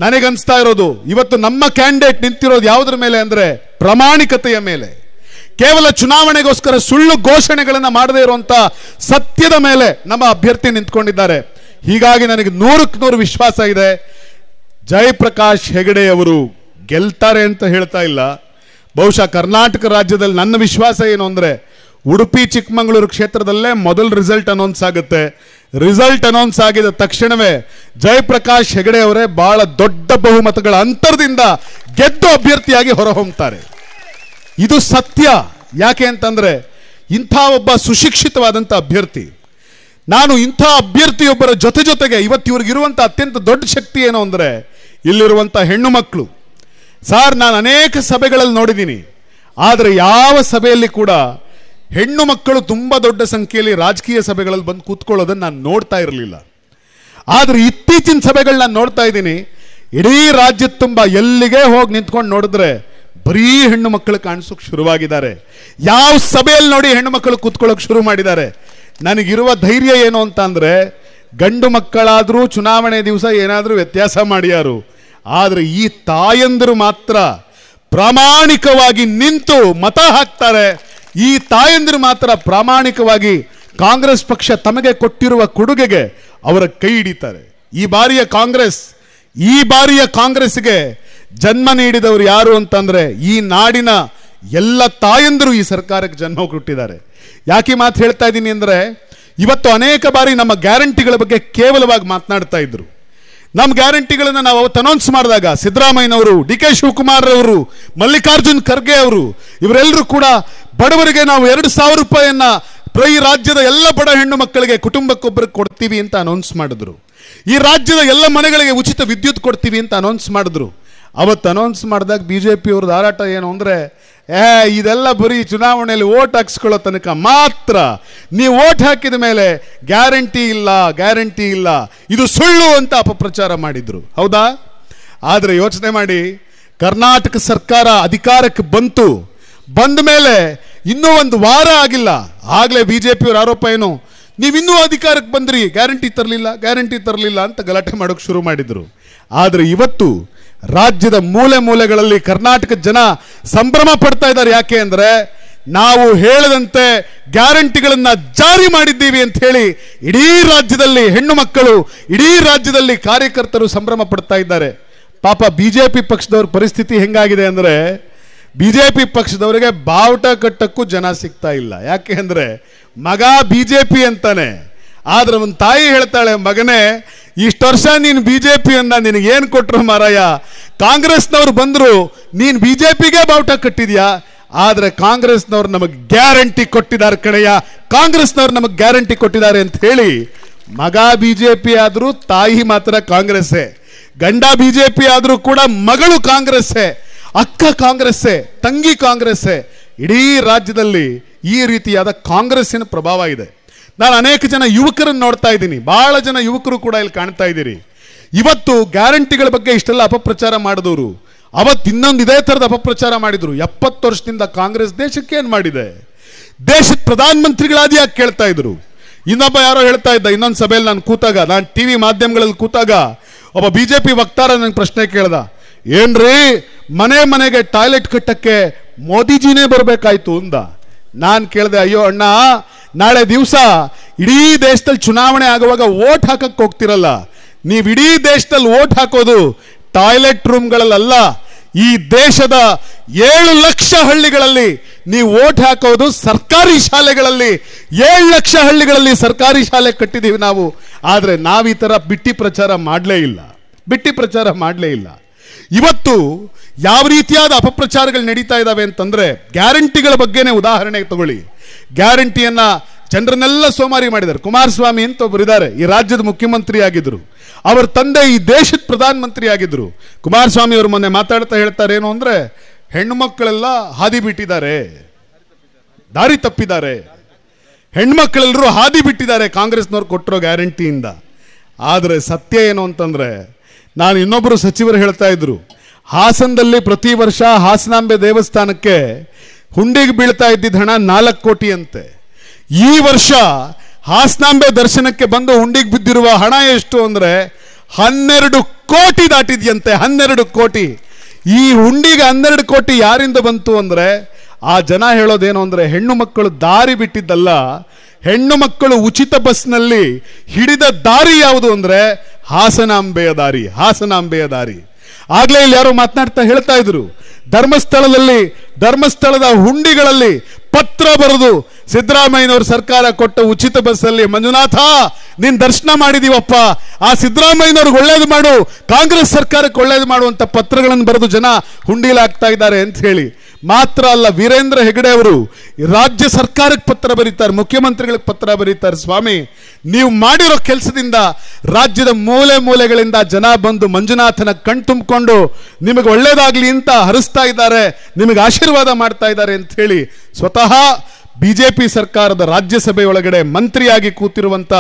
ನನಗನ್ಸ್ತಾ ಇರೋದು ಇವತ್ತು ನಮ್ಮ ಕ್ಯಾಂಡಿಡೇಟ್ ನಿಂತಿರೋದು ಯಾವುದ್ರ ಮೇಲೆ ಅಂದರೆ ಪ್ರಾಮಾಣಿಕತೆಯ ಮೇಲೆ ಕೇವಲ ಚುನಾವಣೆಗೋಸ್ಕರ ಸುಳ್ಳು ಘೋಷಣೆಗಳನ್ನು ಮಾಡದೇ ಇರುವಂಥ ಸತ್ಯದ ಮೇಲೆ ನಮ್ಮ ಅಭ್ಯರ್ಥಿ ನಿಂತ್ಕೊಂಡಿದ್ದಾರೆ ಹೀಗಾಗಿ ನನಗೆ ನೂರಕ್ಕೆ ನೂರು ವಿಶ್ವಾಸ ಇದೆ ಜಯಪ್ರಕಾಶ್ ಹೆಗಡೆಯವರು ಗೆಲ್ತಾರೆ ಅಂತ ಹೇಳ್ತಾ ಇಲ್ಲ ಬಹುಶಃ ಕರ್ನಾಟಕ ರಾಜ್ಯದಲ್ಲಿ ನನ್ನ ವಿಶ್ವಾಸ ಏನು ಅಂದರೆ ಉಡುಪಿ ಚಿಕ್ಕಮಗಳೂರು ಕ್ಷೇತ್ರದಲ್ಲೇ ಮೊದಲು ರಿಸಲ್ಟ್ ಅನೌನ್ಸ್ ಆಗುತ್ತೆ ರಿಸಲ್ಟ್ ಅನೌನ್ಸ್ ಆಗಿದ ತಕ್ಷಣವೇ ಜಯಪ್ರಕಾಶ್ ಹೆಗಡೆ ಅವರೇ ಬಹಳ ದೊಡ್ಡ ಬಹುಮತಗಳ ಅಂತರದಿಂದ ಗೆದ್ದು ಅಭ್ಯರ್ಥಿಯಾಗಿ ಹೊರಹೊಮ್ಮುತ್ತಾರೆ ಇದು ಸತ್ಯ ಯಾಕೆ ಅಂತಂದರೆ ಇಂಥ ಒಬ್ಬ ಸುಶಿಕ್ಷಿತವಾದಂಥ ಅಭ್ಯರ್ಥಿ ನಾನು ಇಂಥ ಅಭ್ಯರ್ಥಿಯೊಬ್ಬರ ಜೊತೆ ಜೊತೆಗೆ ಇವತ್ತು ಇವ್ರಿಗಿರುವಂಥ ಅತ್ಯಂತ ದೊಡ್ಡ ಶಕ್ತಿ ಏನು ಅಂದರೆ ಇಲ್ಲಿರುವಂಥ ಹೆಣ್ಣು ಮಕ್ಕಳು ಸಾರ್ ನಾನು ಅನೇಕ ಸಭೆಗಳಲ್ಲಿ ನೋಡಿದ್ದೀನಿ ಆದರೆ ಯಾವ ಸಭೆಯಲ್ಲಿ ಕೂಡ ಹೆಣ್ಣು ಮಕ್ಕಳು ತುಂಬ ದೊಡ್ಡ ಸಂಖ್ಯೆಯಲ್ಲಿ ರಾಜಕೀಯ ಸಭೆಗಳಲ್ಲಿ ಬಂದು ಕೂತ್ಕೊಳ್ಳೋದನ್ನು ನಾನು ನೋಡ್ತಾ ಇರಲಿಲ್ಲ ಆದರೆ ಇತ್ತೀಚಿನ ಸಭೆಗಳನ್ನ ನೋಡ್ತಾ ಇದ್ದೀನಿ ಇಡೀ ರಾಜ್ಯ ತುಂಬ ಎಲ್ಲಿಗೆ ಹೋಗಿ ನಿಂತ್ಕೊಂಡು ನೋಡಿದ್ರೆ ಬರೀ ಹೆಣ್ಣು ಮಕ್ಕಳು ಕಾಣಿಸೋಕೆ ಶುರುವಾಗಿದ್ದಾರೆ ಯಾವ ಸಭೆಯಲ್ಲಿ ನೋಡಿ ಹೆಣ್ಣು ಮಕ್ಕಳು ಕೂತ್ಕೊಳ್ಳೋಕೆ ಶುರು ಮಾಡಿದ್ದಾರೆ ನನಗಿರುವ ಧೈರ್ಯ ಏನು ಅಂತ ಅಂದರೆ ಗಂಡು ಮಕ್ಕಳಾದರೂ ಚುನಾವಣೆ ದಿವಸ ಏನಾದರೂ ವ್ಯತ್ಯಾಸ ಮಾಡ್ಯಾರು ಆದರೆ ಈ ತಾಯಂದರು ಮಾತ್ರ ಪ್ರಾಮಾಣಿಕವಾಗಿ ನಿಂತು ಮತ ಹಾಕ್ತಾರೆ ಈ ತಾಯಂದರು ಮಾತ್ರ ಪ್ರಾಮಾಣಿಕವಾಗಿ ಕಾಂಗ್ರೆಸ್ ಪಕ್ಷ ತಮಗೆ ಕೊಟ್ಟಿರುವ ಕೊಡುಗೆಗೆ ಅವರ ಕೈ ಹಿಡಿತಾರೆ ಈ ಬಾರಿಯ ಕಾಂಗ್ರೆಸ್ ಈ ಬಾರಿಯ ಕಾಂಗ್ರೆಸ್ಗೆ ಜನ್ಮ ನೀಡಿದವರು ಯಾರು ಅಂತಂದರೆ ಈ ನಾಡಿನ ಎಲ್ಲ ತಾಯಂದರು ಈ ಸರ್ಕಾರಕ್ಕೆ ಜನ್ಮ ಕೊಟ್ಟಿದ್ದಾರೆ ಯಾಕೆ ಮಾತು ಹೇಳ್ತಾ ಇದ್ದೀನಿ ಅಂದರೆ ಇವತ್ತು ಅನೇಕ ಬಾರಿ ನಮ್ಮ ಗ್ಯಾರಂಟಿಗಳ ಬಗ್ಗೆ ಕೇವಲವಾಗಿ ಮಾತನಾಡ್ತಾ ಇದ್ರು ನಮ್ಮ ಗ್ಯಾರಂಟಿಗಳನ್ನು ನಾವು ಅವತ್ತು ಅನೌನ್ಸ್ ಮಾಡಿದಾಗ ಸಿದ್ದರಾಮಯ್ಯನವರು ಡಿ ಕೆ ಶಿವಕುಮಾರ್ ಅವರು ಮಲ್ಲಿಕಾರ್ಜುನ್ ಖರ್ಗೆ ಅವರು ಇವರೆಲ್ಲರೂ ಕೂಡ ಬಡವರಿಗೆ ನಾವು ಎರಡು ಸಾವಿರ ರೂಪಾಯಿಯನ್ನು ಪ್ರೈ ರಾಜ್ಯದ ಎಲ್ಲ ಬಡ ಹೆಣ್ಣು ಮಕ್ಕಳಿಗೆ ಕುಟುಂಬಕ್ಕೊಬ್ಬರಿಗೆ ಕೊಡ್ತೀವಿ ಅಂತ ಅನೌನ್ಸ್ ಮಾಡಿದ್ರು ಈ ರಾಜ್ಯದ ಎಲ್ಲ ಮನೆಗಳಿಗೆ ಉಚಿತ ವಿದ್ಯುತ್ ಕೊಡ್ತೀವಿ ಅಂತ ಅನೌನ್ಸ್ ಮಾಡಿದ್ರು ಅವತ್ತು ಅನೌನ್ಸ್ ಮಾಡಿದಾಗ ಬಿ ಜೆ ಪಿಯವ್ರದ್ದು ಹಾರಾಟ ಏನು ಅಂದರೆ ಏ ಇದೆಲ್ಲ ಬರೀ ಚುನಾವಣೆಯಲ್ಲಿ ಓಟ್ ಹಾಕಿಸ್ಕೊಳ್ಳೋ ತನಕ ಮಾತ್ರ ನೀವು ಓಟ್ ಹಾಕಿದ ಮೇಲೆ ಗ್ಯಾರಂಟಿ ಇಲ್ಲ ಗ್ಯಾರಂಟಿ ಇಲ್ಲ ಇದು ಸುಳ್ಳು ಅಂತ ಅಪಪ್ರಚಾರ ಮಾಡಿದರು ಹೌದಾ ಆದರೆ ಯೋಚನೆ ಮಾಡಿ ಕರ್ನಾಟಕ ಸರ್ಕಾರ ಅಧಿಕಾರಕ್ಕೆ ಬಂತು ಬಂದ ಮೇಲೆ ಇನ್ನೂ ಒಂದು ವಾರ ಆಗಿಲ್ಲ ಆಗಲೇ ಬಿ ಜೆ ಪಿಯವ್ರ ಆರೋಪ ಏನು ನೀವಿನ್ನೂ ಅಧಿಕಾರಕ್ಕೆ ಬಂದ್ರಿ ಗ್ಯಾರಂಟಿ ತರಲಿಲ್ಲ ಗ್ಯಾರಂಟಿ ತರಲಿಲ್ಲ ಅಂತ ಗಲಾಟೆ ಮಾಡೋಕ್ಕೆ ಶುರು ಮಾಡಿದರು ಆದರೆ ಇವತ್ತು ರಾಜ್ಯದ ಮೂಲೆ ಮೂಲೆಗಳಲ್ಲಿ ಕರ್ನಾಟಕದ ಜನ ಸಂಭ್ರಮ ಪಡ್ತಾ ಇದ್ದಾರೆ ಯಾಕೆ ಅಂದರೆ ನಾವು ಹೇಳದಂತೆ ಗ್ಯಾರಂಟಿಗಳನ್ನು ಜಾರಿ ಮಾಡಿದ್ದೀವಿ ಅಂತ ಹೇಳಿ ಇಡೀ ರಾಜ್ಯದಲ್ಲಿ ಹೆಣ್ಣು ಮಕ್ಕಳು ಇಡೀ ರಾಜ್ಯದಲ್ಲಿ ಕಾರ್ಯಕರ್ತರು ಸಂಭ್ರಮ ಪಡ್ತಾ ಇದ್ದಾರೆ ಪಾಪ ಬಿ ಜೆ ಪಿ ಪಕ್ಷದವ್ರ ಪರಿಸ್ಥಿತಿ ಹೆಂಗಾಗಿದೆ ಅಂದರೆ ಬಿ ಜೆ ಪಿ ಪಕ್ಷದವರಿಗೆ ಬಾವುಟ ಕಟ್ಟಕ್ಕೂ ಜನ ಸಿಗ್ತಾ ಇಲ್ಲ ಯಾಕೆ ಅಂದರೆ ಮಗ ಬಿ ಜೆ ಪಿ ಅಂತಾನೆ ಆದರೆ ಒಂದು ತಾಯಿ ಹೇಳ್ತಾಳೆ ಮಗನೇ ಇಷ್ಟು ವರ್ಷ ನೀನು ಬಿ ಜೆ ನಿನಗೆ ಏನು ಕೊಟ್ಟರು ಮಾರಾಯ ಕಾಂಗ್ರೆಸ್ನವ್ರು ಬಂದರು ನೀನು ಬಿ ಜೆ ಪಿಗೆ ಬಾವುಟ ಕಟ್ಟಿದ್ಯಾ ಆದರೆ ಕಾಂಗ್ರೆಸ್ನವ್ರು ನಮಗೆ ಗ್ಯಾರಂಟಿ ಕೊಟ್ಟಿದ್ದಾರೆ ಕಣಯ್ಯ ಕಾಂಗ್ರೆಸ್ನವ್ರು ನಮಗೆ ಗ್ಯಾರಂಟಿ ಕೊಟ್ಟಿದ್ದಾರೆ ಅಂತ ಹೇಳಿ ಮಗ ಬಿ ಜೆ ಪಿ ಆದರೂ ತಾಯಿ ಮಾತ್ರ ಕಾಂಗ್ರೆಸ್ಸೇ ಗಂಡ ಬಿ ಜೆ ಪಿ ಆದರೂ ಕೂಡ ಮಗಳು ಕಾಂಗ್ರೆಸ್ಸೇ ಅಕ್ಕ ಕಾಂಗ್ರೆಸ್ಸೇ ತಂಗಿ ಕಾಂಗ್ರೆಸ್ಸೇ ಇಡೀ ರಾಜ್ಯದಲ್ಲಿ ಈ ರೀತಿಯಾದ ಕಾಂಗ್ರೆಸ್ಸಿನ ಪ್ರಭಾವ ಇದೆ ನಾನು ಅನೇಕ ಜನ ಯುವಕರನ್ನು ನೋಡ್ತಾ ಇದ್ದೀನಿ ಬಹಳ ಜನ ಯುವಕರು ಕೂಡ ಇಲ್ಲಿ ಕಾಣ್ತಾ ಇದ್ದೀರಿ ಇವತ್ತು ಗ್ಯಾರಂಟಿಗಳ ಬಗ್ಗೆ ಇಷ್ಟೆಲ್ಲ ಅಪಪ್ರಚಾರ ಮಾಡಿದವರು ಅವತ್ತು ಇನ್ನೊಂದು ಇದೇ ಥರದ ಅಪಪ್ರಚಾರ ಮಾಡಿದರು ಎಪ್ಪತ್ತು ವರ್ಷದಿಂದ ಕಾಂಗ್ರೆಸ್ ದೇಶಕ್ಕೆ ಏನು ಮಾಡಿದೆ ದೇಶದ ಪ್ರಧಾನಮಂತ್ರಿಗಳಾದ ಯಾಕೆ ಕೇಳ್ತಾ ಇದ್ರು ಇನ್ನೊಬ್ಬ ಯಾರೋ ಹೇಳ್ತಾ ಇದ್ದ ಇನ್ನೊಂದು ಸಭೆಯಲ್ಲಿ ನಾನು ಕೂತಾಗ ನಾನು ಟಿ ವಿ ಮಾಧ್ಯಮಗಳಲ್ಲಿ ಕೂತಾಗ ಒಬ್ಬ ಬಿ ಜೆ ಪಿ ವಕ್ತಾರ ನನಗೆ ಪ್ರಶ್ನೆ ಕೇಳ್ದ ಏನ್ರಿ ಮನೆ ಮನೆಗೆ ಟಾಯ್ಲೆಟ್ ಕಟ್ಟಕ್ಕೆ ಮೋದಿಜಿನೇ ಬರಬೇಕಾಯ್ತು ಅಂದ ನಾನು ಕೇಳಿದೆ ಅಯ್ಯೋ ಅಣ್ಣ ನಾಳೆ ದಿವಸ ಇಡೀ ದೇಶದಲ್ಲಿ ಚುನಾವಣೆ ಆಗುವಾಗ ಓಟ್ ಹಾಕಕ್ಕೆ ಹೋಗ್ತಿರಲ್ಲ ನೀವು ಇಡೀ ದೇಶದಲ್ಲಿ ಓಟ್ ಹಾಕೋದು ಟಾಯ್ಲೆಟ್ ರೂಮ್ಗಳಲ್ಲ ಈ ದೇಶದ ಏಳು ಲಕ್ಷ ಹಳ್ಳಿಗಳಲ್ಲಿ ನೀವು ಓಟ್ ಹಾಕೋದು ಸರ್ಕಾರಿ ಶಾಲೆಗಳಲ್ಲಿ ಏಳು ಲಕ್ಷ ಹಳ್ಳಿಗಳಲ್ಲಿ ಸರ್ಕಾರಿ ಶಾಲೆ ಕಟ್ಟಿದ್ದೀವಿ ನಾವು ಆದರೆ ನಾವು ಈ ಥರ ಬಿಟ್ಟಿ ಪ್ರಚಾರ ಮಾಡಲೇ ಇಲ್ಲ ಬಿಟ್ಟಿ ಪ್ರಚಾರ ಮಾಡಲೇ ಇಲ್ಲ ಇವತ್ತು ಯಾವ ರೀತಿಯಾದ ಅಪಪ್ರಚಾರಗಳು ನಡೀತಾ ಇದ್ದಾವೆ ಅಂತಂದರೆ ಗ್ಯಾರಂಟಿಗಳ ಬಗ್ಗೆನೇ ಉದಾಹರಣೆ ತಗೊಳ್ಳಿ ಗ್ಯಾರಂಟಿಯನ್ನು ಜನರನ್ನೆಲ್ಲ ಸೋಮಾರಿ ಮಾಡಿದ್ದಾರೆ ಕುಮಾರಸ್ವಾಮಿ ಅಂತ ಇದ್ದಾರೆ ಈ ರಾಜ್ಯದ ಮುಖ್ಯಮಂತ್ರಿ ಆಗಿದ್ದರು ಅವರ ತಂದೆ ಈ ದೇಶದ ಪ್ರಧಾನ ಮಂತ್ರಿ ಆಗಿದ್ದರು ಕುಮಾರಸ್ವಾಮಿ ಅವರು ಮೊನ್ನೆ ಮಾತಾಡ್ತಾ ಹೇಳ್ತಾರೆ ಏನು ಅಂದರೆ ಹೆಣ್ಣು ಹಾದಿ ಬಿಟ್ಟಿದ್ದಾರೆ ದಾರಿ ತಪ್ಪಿದ್ದಾರೆ ಹೆಣ್ಮಕ್ಳೆಲ್ಲರೂ ಹಾದಿ ಬಿಟ್ಟಿದ್ದಾರೆ ಕಾಂಗ್ರೆಸ್ನವ್ರು ಕೊಟ್ಟಿರೋ ಗ್ಯಾರಂಟಿಯಿಂದ ಆದರೆ ಸತ್ಯ ಏನು ಅಂತಂದರೆ ನಾನು ಇನ್ನೊಬ್ಬರು ಸಚಿವರು ಹೇಳ್ತಾ ಇದ್ರು ಹಾಸನದಲ್ಲಿ ಪ್ರತಿ ವರ್ಷ ಹಾಸನಾಂಬೆ ದೇವಸ್ಥಾನಕ್ಕೆ ಹುಂಡಿಗೆ ಬೀಳ್ತಾ ಇದ್ದಿದ್ದ ಹಣ ನಾಲ್ಕು ಕೋಟಿ ಅಂತೆ ಈ ವರ್ಷ ಹಾಸನಾಂಬೆ ದರ್ಶನಕ್ಕೆ ಬಂದು ಹುಂಡಿಗೆ ಬಿದ್ದಿರುವ ಹಣ ಎಷ್ಟು ಅಂದರೆ ಹನ್ನೆರಡು ಕೋಟಿ ದಾಟಿದೆಯಂತೆ ಹನ್ನೆರಡು ಕೋಟಿ ಈ ಹುಂಡಿಗೆ ಹನ್ನೆರಡು ಕೋಟಿ ಯಾರಿಂದ ಬಂತು ಅಂದರೆ ಆ ಜನ ಹೇಳೋದೇನು ಅಂದರೆ ಹೆಣ್ಣು ಮಕ್ಕಳು ದಾರಿ ಬಿಟ್ಟಿದ್ದಲ್ಲ ಹೆಣ್ಣು ಮಕ್ಕಳು ಉಚಿತ ಬಸ್ನಲ್ಲಿ ಹಿಡಿದ ದಾರಿ ಯಾವುದು ಅಂದರೆ ಹಾಸನಾಂಬೆಯ ದಾರಿ ಹಾಸನಾಂಬೆಯ ದಾರಿ ಆಗ್ಲೇ ಇಲ್ಲಿ ಯಾರು ಮಾತನಾಡ್ತಾ ಹೇಳ್ತಾ ಇದ್ರು ಧರ್ಮಸ್ಥಳದಲ್ಲಿ ಧರ್ಮಸ್ಥಳದ ಹುಂಡಿಗಳಲ್ಲಿ ಪತ್ರ ಬರೆದು ಸಿದ್ದರಾಮಯ್ಯನವರು ಸರ್ಕಾರ ಕೊಟ್ಟ ಉಚಿತ ಬಸ್ಸಲ್ಲಿ ಮಂಜುನಾಥ ನೀನು ದರ್ಶನ ಮಾಡಿದೀವಪ್ಪ ಆ ಸಿದ್ದರಾಮಯ್ಯನವ್ರಿಗೆ ಒಳ್ಳೇದು ಮಾಡು ಕಾಂಗ್ರೆಸ್ ಸರ್ಕಾರಕ್ಕೆ ಒಳ್ಳೇದು ಮಾಡುವಂತ ಪತ್ರಗಳನ್ನು ಬರೆದು ಜನ ಹುಂಡಿಲಾಗ್ತಾ ಇದ್ದಾರೆ ಅಂತ ಹೇಳಿ ಮಾತ್ರ ಅಲ್ಲ ವೀರೇಂದ್ರ ಹೆಗಡೆ ಅವರು ರಾಜ್ಯ ಸರ್ಕಾರಕ್ಕೆ ಪತ್ರ ಬರೀತಾರೆ ಮುಖ್ಯಮಂತ್ರಿಗಳಿಗೆ ಪತ್ರ ಬರೀತಾರೆ ಸ್ವಾಮಿ ನೀವು ಮಾಡಿರೋ ಕೆಲಸದಿಂದ ರಾಜ್ಯದ ಮೂಲೆ ಮೂಲೆಗಳಿಂದ ಜನ ಬಂದು ಮಂಜುನಾಥನ ಕಣ್ತುಂಬಿಕೊಂಡು ನಿಮಗೆ ಒಳ್ಳೇದಾಗ್ಲಿ ಅಂತ ಹರಿಸ್ತಾ ಇದ್ದಾರೆ ನಿಮಗೆ ಆಶೀರ್ವಾದ ಮಾಡ್ತಾ ಇದ್ದಾರೆ ಅಂತ ಹೇಳಿ ಸ್ವತಃ ಬಿ ಜೆ ಪಿ ಸರ್ಕಾರದ ರಾಜ್ಯಸಭೆಯೊಳಗಡೆ ಮಂತ್ರಿಯಾಗಿ ಕೂತಿರುವಂಥ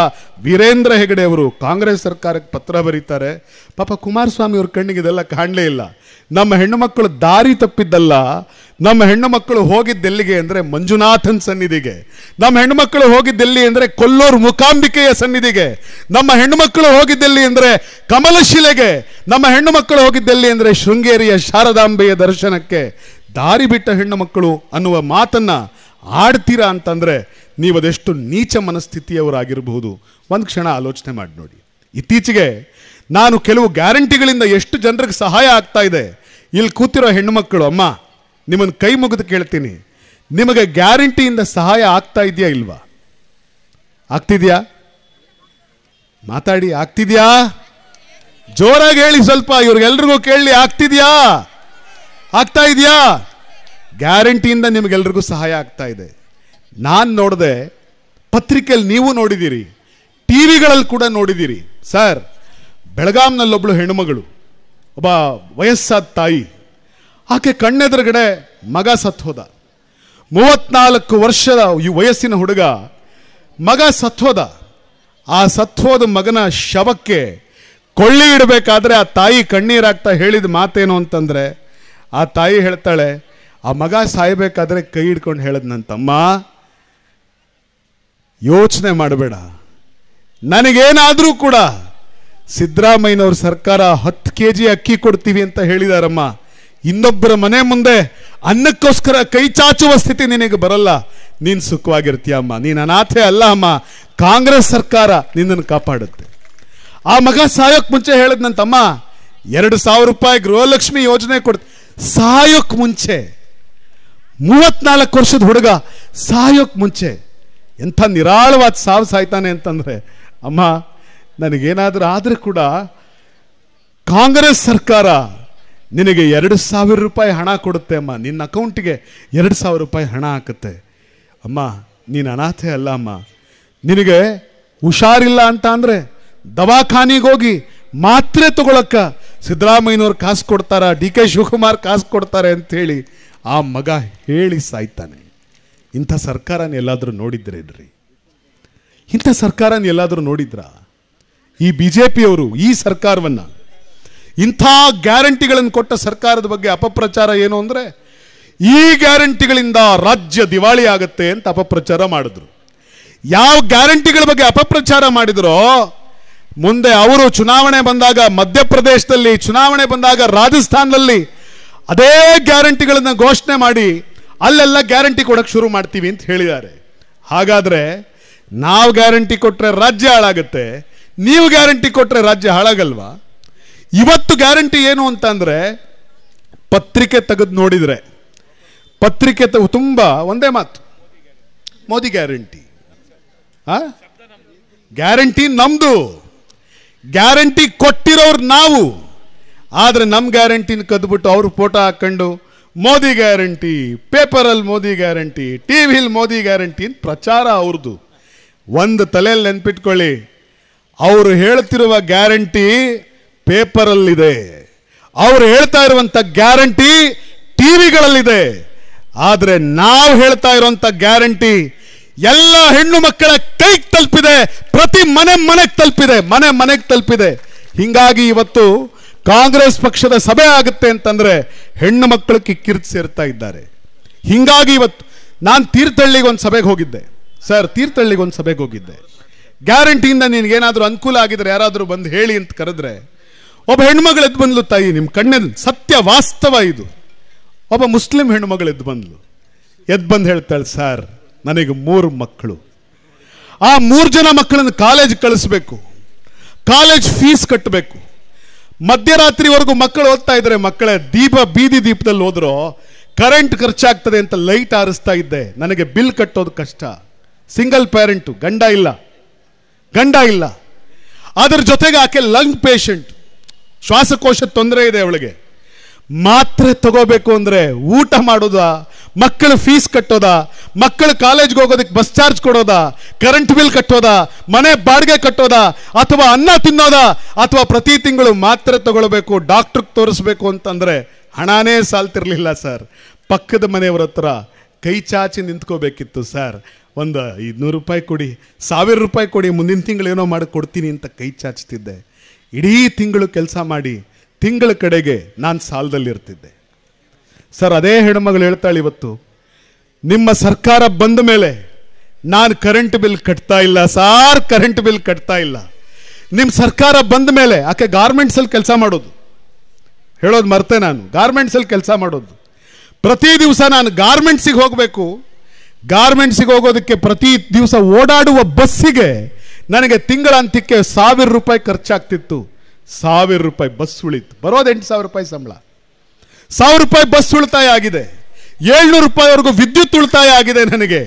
ವೀರೇಂದ್ರ ಹೆಗಡೆ ಅವರು ಕಾಂಗ್ರೆಸ್ ಸರ್ಕಾರಕ್ಕೆ ಪತ್ರ ಬರೀತಾರೆ ಪಾಪ ಕುಮಾರಸ್ವಾಮಿ ಅವ್ರ ಕಣ್ಣಿಗೆ ಇದೆಲ್ಲ ಕಾಣಲೇ ಇಲ್ಲ ನಮ್ಮ ಹೆಣ್ಣು ಮಕ್ಕಳು ದಾರಿ ತಪ್ಪಿದ್ದಲ್ಲ ನಮ್ಮ ಹೆಣ್ಣು ಮಕ್ಕಳು ಹೋಗಿದ್ದೆಲ್ಲಿಗೆ ಅಂದರೆ ಮಂಜುನಾಥನ್ ಸನ್ನಿಧಿಗೆ ನಮ್ಮ ಹೆಣ್ಣು ಮಕ್ಕಳು ಹೋಗಿದ್ದೆಲ್ಲಿ ಅಂದರೆ ಕೊಲ್ಲೂರು ಮುಕಾಂಬಿಕೆಯ ಸನ್ನಿಧಿಗೆ ನಮ್ಮ ಹೆಣ್ಣು ಮಕ್ಕಳು ಹೋಗಿದ್ದೆಲ್ಲಿ ಅಂದರೆ ಕಮಲಶಿಲೆಗೆ ನಮ್ಮ ಹೆಣ್ಣು ಮಕ್ಕಳು ಹೋಗಿದ್ದೆಲ್ಲಿ ಅಂದರೆ ಶೃಂಗೇರಿಯ ಶಾರದಾಂಬೆಯ ದರ್ಶನಕ್ಕೆ ದಾರಿ ಬಿಟ್ಟ ಹೆಣ್ಣು ಮಕ್ಕಳು ಅನ್ನುವ ಮಾತನ್ನು ಆಡ್ತೀರಾ ಅಂತಂದರೆ ನೀವು ಅದೆಷ್ಟು ನೀಚ ಮನಸ್ಥಿತಿಯವರಾಗಿರಬಹುದು ಒಂದು ಕ್ಷಣ ಆಲೋಚನೆ ಮಾಡಿ ನೋಡಿ ಇತ್ತೀಚೆಗೆ ನಾನು ಕೆಲವು ಗ್ಯಾರಂಟಿಗಳಿಂದ ಎಷ್ಟು ಜನರಿಗೆ ಸಹಾಯ ಆಗ್ತಾ ಇದೆ ಇಲ್ಲಿ ಕೂತಿರೋ ಹೆಣ್ಣು ಮಕ್ಕಳು ಅಮ್ಮ ನಿಮ್ಮನ್ನು ಕೈ ಮುಗಿದು ಕೇಳ್ತೀನಿ ನಿಮಗೆ ಗ್ಯಾರಂಟಿಯಿಂದ ಸಹಾಯ ಆಗ್ತಾ ಇದೆಯಾ ಇಲ್ವಾ ಆಗ್ತಿದ್ಯಾ ಮಾತಾಡಿ ಆಗ್ತಿದ್ಯಾ ಜೋರಾಗಿ ಹೇಳಿ ಸ್ವಲ್ಪ ಇವ್ರಿಗೆಲ್ರಿಗೂ ಕೇಳಿ ಆಗ್ತಿದ್ಯಾ ಆಗ್ತಾ ಇದೆಯಾ ಗ್ಯಾರಂಟಿಯಿಂದ ನಿಮಗೆಲ್ರಿಗೂ ಸಹಾಯ ಆಗ್ತಾ ಇದೆ ನಾನು ನೋಡಿದೆ ಪತ್ರಿಕೆಯಲ್ಲಿ ನೀವು ನೋಡಿದ್ದೀರಿ ಟಿ ವಿಗಳಲ್ಲಿ ಕೂಡ ನೋಡಿದ್ದೀರಿ ಸರ್ ಬೆಳಗಾಂನಲ್ಲೊಬ್ಬಳು ಹೆಣ್ಣುಮಗಳು ಒಬ್ಬ ವಯಸ್ಸಾದ ತಾಯಿ ಆಕೆ ಕಣ್ಣೆದುರುಗಡೆ ಮಗ ಹೋದ ಮೂವತ್ನಾಲ್ಕು ವರ್ಷದ ಈ ವಯಸ್ಸಿನ ಹುಡುಗ ಮಗ ಹೋದ ಆ ಹೋದ ಮಗನ ಶವಕ್ಕೆ ಕೊಳ್ಳಿ ಇಡಬೇಕಾದ್ರೆ ಆ ತಾಯಿ ಕಣ್ಣೀರಾಗ್ತಾ ಹೇಳಿದ ಮಾತೇನು ಅಂತಂದರೆ ಆ ತಾಯಿ ಹೇಳ್ತಾಳೆ ಆ ಮಗ ಸಾಯಬೇಕಾದ್ರೆ ಕೈ ಹಿಡ್ಕೊಂಡು ಹೇಳದ್ ನನ್ನ ತಮ್ಮ ಯೋಚನೆ ಮಾಡಬೇಡ ನನಗೇನಾದರೂ ಕೂಡ ಸಿದ್ದರಾಮಯ್ಯನವ್ರ ಸರ್ಕಾರ ಹತ್ತು ಕೆ ಜಿ ಅಕ್ಕಿ ಕೊಡ್ತೀವಿ ಅಂತ ಹೇಳಿದಾರಮ್ಮ ಇನ್ನೊಬ್ಬರ ಮನೆ ಮುಂದೆ ಅನ್ನಕ್ಕೋಸ್ಕರ ಕೈ ಚಾಚುವ ಸ್ಥಿತಿ ನಿನಗೆ ಬರಲ್ಲ ನೀನು ಸುಖವಾಗಿರ್ತೀಯ ಅಮ್ಮ ನೀನು ಅನಾಥೆ ಅಲ್ಲ ಅಮ್ಮ ಕಾಂಗ್ರೆಸ್ ಸರ್ಕಾರ ನಿನ್ನನ್ನು ಕಾಪಾಡುತ್ತೆ ಆ ಮಗ ಸಾಯೋಕ್ ಮುಂಚೆ ಹೇಳಿದ್ನಂತಮ್ಮ ಎರಡು ಸಾವಿರ ರೂಪಾಯಿ ಗೃಹಲಕ್ಷ್ಮಿ ಯೋಜನೆ ಕೊಡ್ ಸಾಯೋಕ್ ಮುಂಚೆ ಮೂವತ್ನಾಲ್ಕು ವರ್ಷದ ಹುಡುಗ ಸಾಯೋಕ್ ಮುಂಚೆ ಎಂಥ ನಿರಾಳವಾದ ಸಾವು ಸಾಯ್ತಾನೆ ಅಂತಂದರೆ ಅಮ್ಮ ನನಗೇನಾದ್ರೂ ಆದರೂ ಕೂಡ ಕಾಂಗ್ರೆಸ್ ಸರ್ಕಾರ ನಿನಗೆ ಎರಡು ಸಾವಿರ ರೂಪಾಯಿ ಹಣ ಕೊಡುತ್ತೆ ಅಮ್ಮ ನಿನ್ನ ಅಕೌಂಟಿಗೆ ಎರಡು ಸಾವಿರ ರೂಪಾಯಿ ಹಣ ಹಾಕುತ್ತೆ ಅಮ್ಮ ನೀನು ಅನಾಥೆ ಅಲ್ಲ ಅಮ್ಮ ನಿನಗೆ ಹುಷಾರಿಲ್ಲ ಅಂತ ಅಂದರೆ ಹೋಗಿ ಮಾತ್ರೆ ತಗೊಳಕ್ಕ ಸಿದ್ದರಾಮಯ್ಯನವ್ರು ಕಾಸು ಕೊಡ್ತಾರ ಡಿ ಕೆ ಶಿವಕುಮಾರ್ ಕಾಸು ಕೊಡ್ತಾರೆ ಅಂಥೇಳಿ ಆ ಮಗ ಹೇಳಿ ಸಾಯ್ತಾನೆ ಇಂಥ ಸರ್ಕಾರನ ಎಲ್ಲಾದರೂ ನೋಡಿದ್ರೆ ಇಡ್ರಿ ಇಂಥ ಸರ್ಕಾರನ ಎಲ್ಲಾದರೂ ನೋಡಿದ್ರಾ ಈ ಬಿ ಜೆ ಪಿಯವರು ಈ ಸರ್ಕಾರವನ್ನು ಇಂಥ ಗ್ಯಾರಂಟಿಗಳನ್ನು ಕೊಟ್ಟ ಸರ್ಕಾರದ ಬಗ್ಗೆ ಅಪಪ್ರಚಾರ ಏನು ಅಂದರೆ ಈ ಗ್ಯಾರಂಟಿಗಳಿಂದ ರಾಜ್ಯ ದಿವಾಳಿ ಆಗುತ್ತೆ ಅಂತ ಅಪಪ್ರಚಾರ ಮಾಡಿದ್ರು ಯಾವ ಗ್ಯಾರಂಟಿಗಳ ಬಗ್ಗೆ ಅಪಪ್ರಚಾರ ಮಾಡಿದರೋ ಮುಂದೆ ಅವರು ಚುನಾವಣೆ ಬಂದಾಗ ಮಧ್ಯಪ್ರದೇಶದಲ್ಲಿ ಚುನಾವಣೆ ಬಂದಾಗ ರಾಜಸ್ಥಾನದಲ್ಲಿ ಅದೇ ಗ್ಯಾರಂಟಿಗಳನ್ನು ಘೋಷಣೆ ಮಾಡಿ ಅಲ್ಲೆಲ್ಲ ಗ್ಯಾರಂಟಿ ಕೊಡೋಕ್ಕೆ ಶುರು ಮಾಡ್ತೀವಿ ಅಂತ ಹೇಳಿದ್ದಾರೆ ಹಾಗಾದರೆ ನಾವು ಗ್ಯಾರಂಟಿ ಕೊಟ್ಟರೆ ರಾಜ್ಯ ಹಾಳಾಗುತ್ತೆ ನೀವು ಗ್ಯಾರಂಟಿ ಕೊಟ್ಟರೆ ರಾಜ್ಯ ಹಾಳಾಗಲ್ವಾ ಇವತ್ತು ಗ್ಯಾರಂಟಿ ಏನು ಅಂತಂದರೆ ಪತ್ರಿಕೆ ತೆಗೆದು ನೋಡಿದರೆ ಪತ್ರಿಕೆ ತ ತುಂಬ ಒಂದೇ ಮಾತು ಮೋದಿ ಗ್ಯಾರಂಟಿ ಆ ಗ್ಯಾರಂಟಿ ನಮ್ಮದು ಗ್ಯಾರಂಟಿ ಕೊಟ್ಟಿರೋರು ನಾವು ಆದರೆ ನಮ್ಮ ಗ್ಯಾರಂಟಿನ ಕದ್ಬಿಟ್ಟು ಅವರು ಫೋಟೋ ಹಾಕ್ಕೊಂಡು ಮೋದಿ ಗ್ಯಾರಂಟಿ ಪೇಪರಲ್ಲಿ ಮೋದಿ ಗ್ಯಾರಂಟಿ ಟಿ ವಿಲಿ ಮೋದಿ ಗ್ಯಾರಂಟಿ ಪ್ರಚಾರ ಅವ್ರದ್ದು ಒಂದು ತಲೆಯಲ್ಲಿ ನೆನ್ಪಿಟ್ಕೊಳ್ಳಿ ಅವರು ಹೇಳ್ತಿರುವ ಗ್ಯಾರಂಟಿ ಪೇಪರಲ್ಲಿದೆ ಅವರು ಹೇಳ್ತಾ ಇರುವಂಥ ಗ್ಯಾರಂಟಿ ವಿಗಳಲ್ಲಿದೆ ಆದರೆ ನಾವು ಹೇಳ್ತಾ ಇರುವಂಥ ಗ್ಯಾರಂಟಿ ಎಲ್ಲ ಹೆಣ್ಣು ಮಕ್ಕಳ ಕೈಗೆ ತಲುಪಿದೆ ಪ್ರತಿ ಮನೆ ಮನೆಗೆ ತಲುಪಿದೆ ಮನೆ ಮನೆಗೆ ತಲುಪಿದೆ ಹಿಂಗಾಗಿ ಇವತ್ತು ಕಾಂಗ್ರೆಸ್ ಪಕ್ಷದ ಸಭೆ ಆಗುತ್ತೆ ಅಂತಂದರೆ ಹೆಣ್ಣು ಮಕ್ಕಳು ಕಿಕ್ಕಿರ್ತಿ ಸೇರ್ತಾ ಇದ್ದಾರೆ ಹಿಂಗಾಗಿ ಇವತ್ತು ನಾನು ತೀರ್ಥಹಳ್ಳಿಗೆ ಒಂದು ಸಭೆಗೆ ಹೋಗಿದ್ದೆ ಸರ್ ತೀರ್ಥಹಳ್ಳಿಗೆ ಒಂದು ಸಭೆಗೆ ಹೋಗಿದ್ದೆ ಗ್ಯಾರಂಟಿಯಿಂದ ನಿನಗೇನಾದರೂ ಅನುಕೂಲ ಆಗಿದ್ರೆ ಯಾರಾದರೂ ಬಂದು ಹೇಳಿ ಅಂತ ಕರೆದ್ರೆ ಒಬ್ಬ ಹೆಣ್ಮಗಳೆದ್ದು ಬಂದ್ಲು ತಾಯಿ ನಿಮ್ಮ ಕಣ್ಣಲ್ಲಿ ಸತ್ಯ ವಾಸ್ತವ ಇದು ಒಬ್ಬ ಮುಸ್ಲಿಂ ಹೆಣ್ಮಗಳೆದ್ದು ಬಂದ್ಲು ಎದ್ದು ಬಂದು ಹೇಳ್ತಾಳೆ ಸರ್ ನನಗೆ ಮೂರು ಮಕ್ಕಳು ಆ ಮೂರು ಜನ ಮಕ್ಕಳನ್ನು ಕಾಲೇಜ್ ಕಳಿಸ್ಬೇಕು ಕಾಲೇಜ್ ಫೀಸ್ ಕಟ್ಟಬೇಕು ಮಧ್ಯರಾತ್ರಿವರೆಗೂ ಮಕ್ಕಳು ಓದ್ತಾ ಇದ್ದಾರೆ ಮಕ್ಕಳೇ ದೀಪ ಬೀದಿ ದೀಪದಲ್ಲಿ ಹೋದ್ರೋ ಕರೆಂಟ್ ಖರ್ಚಾಗ್ತದೆ ಅಂತ ಲೈಟ್ ಆರಿಸ್ತಾ ಇದ್ದೆ ನನಗೆ ಬಿಲ್ ಕಟ್ಟೋದು ಕಷ್ಟ ಸಿಂಗಲ್ ಪೇರೆಂಟು ಗಂಡ ಇಲ್ಲ ಗಂಡ ಇಲ್ಲ ಅದರ ಜೊತೆಗೆ ಆಕೆ ಲಂಗ್ ಪೇಷಂಟ್ ಶ್ವಾಸಕೋಶ ತೊಂದರೆ ಇದೆ ಅವಳಿಗೆ ಮಾತ್ರೆ ತಗೋಬೇಕು ಅಂದರೆ ಊಟ ಮಾಡೋದಾ ಮಕ್ಕಳ ಫೀಸ್ ಕಟ್ಟೋದಾ ಮಕ್ಕಳು ಕಾಲೇಜ್ಗೆ ಹೋಗೋದಕ್ಕೆ ಬಸ್ ಚಾರ್ಜ್ ಕೊಡೋದಾ ಕರೆಂಟ್ ಬಿಲ್ ಕಟ್ಟೋದಾ ಮನೆ ಬಾಡಿಗೆ ಕಟ್ಟೋದಾ ಅಥವಾ ಅನ್ನ ತಿನ್ನೋದಾ ಅಥವಾ ಪ್ರತಿ ತಿಂಗಳು ಮಾತ್ರೆ ತಗೊಳ್ಬೇಕು ಡಾಕ್ಟ್ರಿಗೆ ತೋರಿಸ್ಬೇಕು ಅಂತಂದರೆ ಹಣನೇ ಸಾಲ್ತಿರಲಿಲ್ಲ ಸರ್ ಪಕ್ಕದ ಮನೆಯವ್ರ ಹತ್ರ ಕೈ ಚಾಚಿ ನಿಂತ್ಕೋಬೇಕಿತ್ತು ಸರ್ ಒಂದು ಐದುನೂರು ರೂಪಾಯಿ ಕೊಡಿ ಸಾವಿರ ರೂಪಾಯಿ ಕೊಡಿ ಮುಂದಿನ ತಿಂಗಳು ಏನೋ ಮಾಡಿ ಕೊಡ್ತೀನಿ ಅಂತ ಕೈ ಚಾಚ್ತಿದ್ದೆ ಇಡೀ ತಿಂಗಳು ಕೆಲಸ ಮಾಡಿ ತಿಂಗಳ ಕಡೆಗೆ ನಾನು ಸಾಲದಲ್ಲಿರ್ತಿದ್ದೆ ಸರ್ ಅದೇ ಹೆಣ್ಮಗಳು ಹೇಳ್ತಾಳೆ ಇವತ್ತು ನಿಮ್ಮ ಸರ್ಕಾರ ಬಂದ ಮೇಲೆ ನಾನು ಕರೆಂಟ್ ಬಿಲ್ ಕಟ್ತಾ ಇಲ್ಲ ಸಾರ್ ಕರೆಂಟ್ ಬಿಲ್ ಕಟ್ತಾ ಇಲ್ಲ ನಿಮ್ಮ ಸರ್ಕಾರ ಬಂದ ಮೇಲೆ ಆಕೆ ಗಾರ್ಮೆಂಟ್ಸಲ್ಲಿ ಕೆಲಸ ಮಾಡೋದು ಹೇಳೋದು ಮರ್ತೆ ನಾನು ಗಾರ್ಮೆಂಟ್ಸಲ್ಲಿ ಕೆಲಸ ಮಾಡೋದು ಪ್ರತಿ ದಿವಸ ನಾನು ಗಾರ್ಮೆಂಟ್ಸಿಗೆ ಹೋಗಬೇಕು ಗಾರ್ಮೆಂಟ್ಸಿಗೆ ಹೋಗೋದಕ್ಕೆ ಪ್ರತಿ ದಿವಸ ಓಡಾಡುವ ಬಸ್ಸಿಗೆ ನನಗೆ ತಿಂಗಳಂತಕ್ಕೆ ಸಾವಿರ ರೂಪಾಯಿ ಖರ್ಚಾಗ್ತಿತ್ತು ಸಾವಿರ ರೂಪಾಯಿ ಬಸ್ ಉಳಿತು ಬರೋದು ಎಂಟು ಸಾವಿರ ರೂಪಾಯಿ ಸಂಬಳ ಸಾವಿರ ರೂಪಾಯಿ ಬಸ್ ಉಳಿತಾಯ ಆಗಿದೆ ಏಳ್ನೂರು ರೂಪಾಯಿವರೆಗೂ ವಿದ್ಯುತ್ ಉಳಿತಾಯ ಆಗಿದೆ ನನಗೆ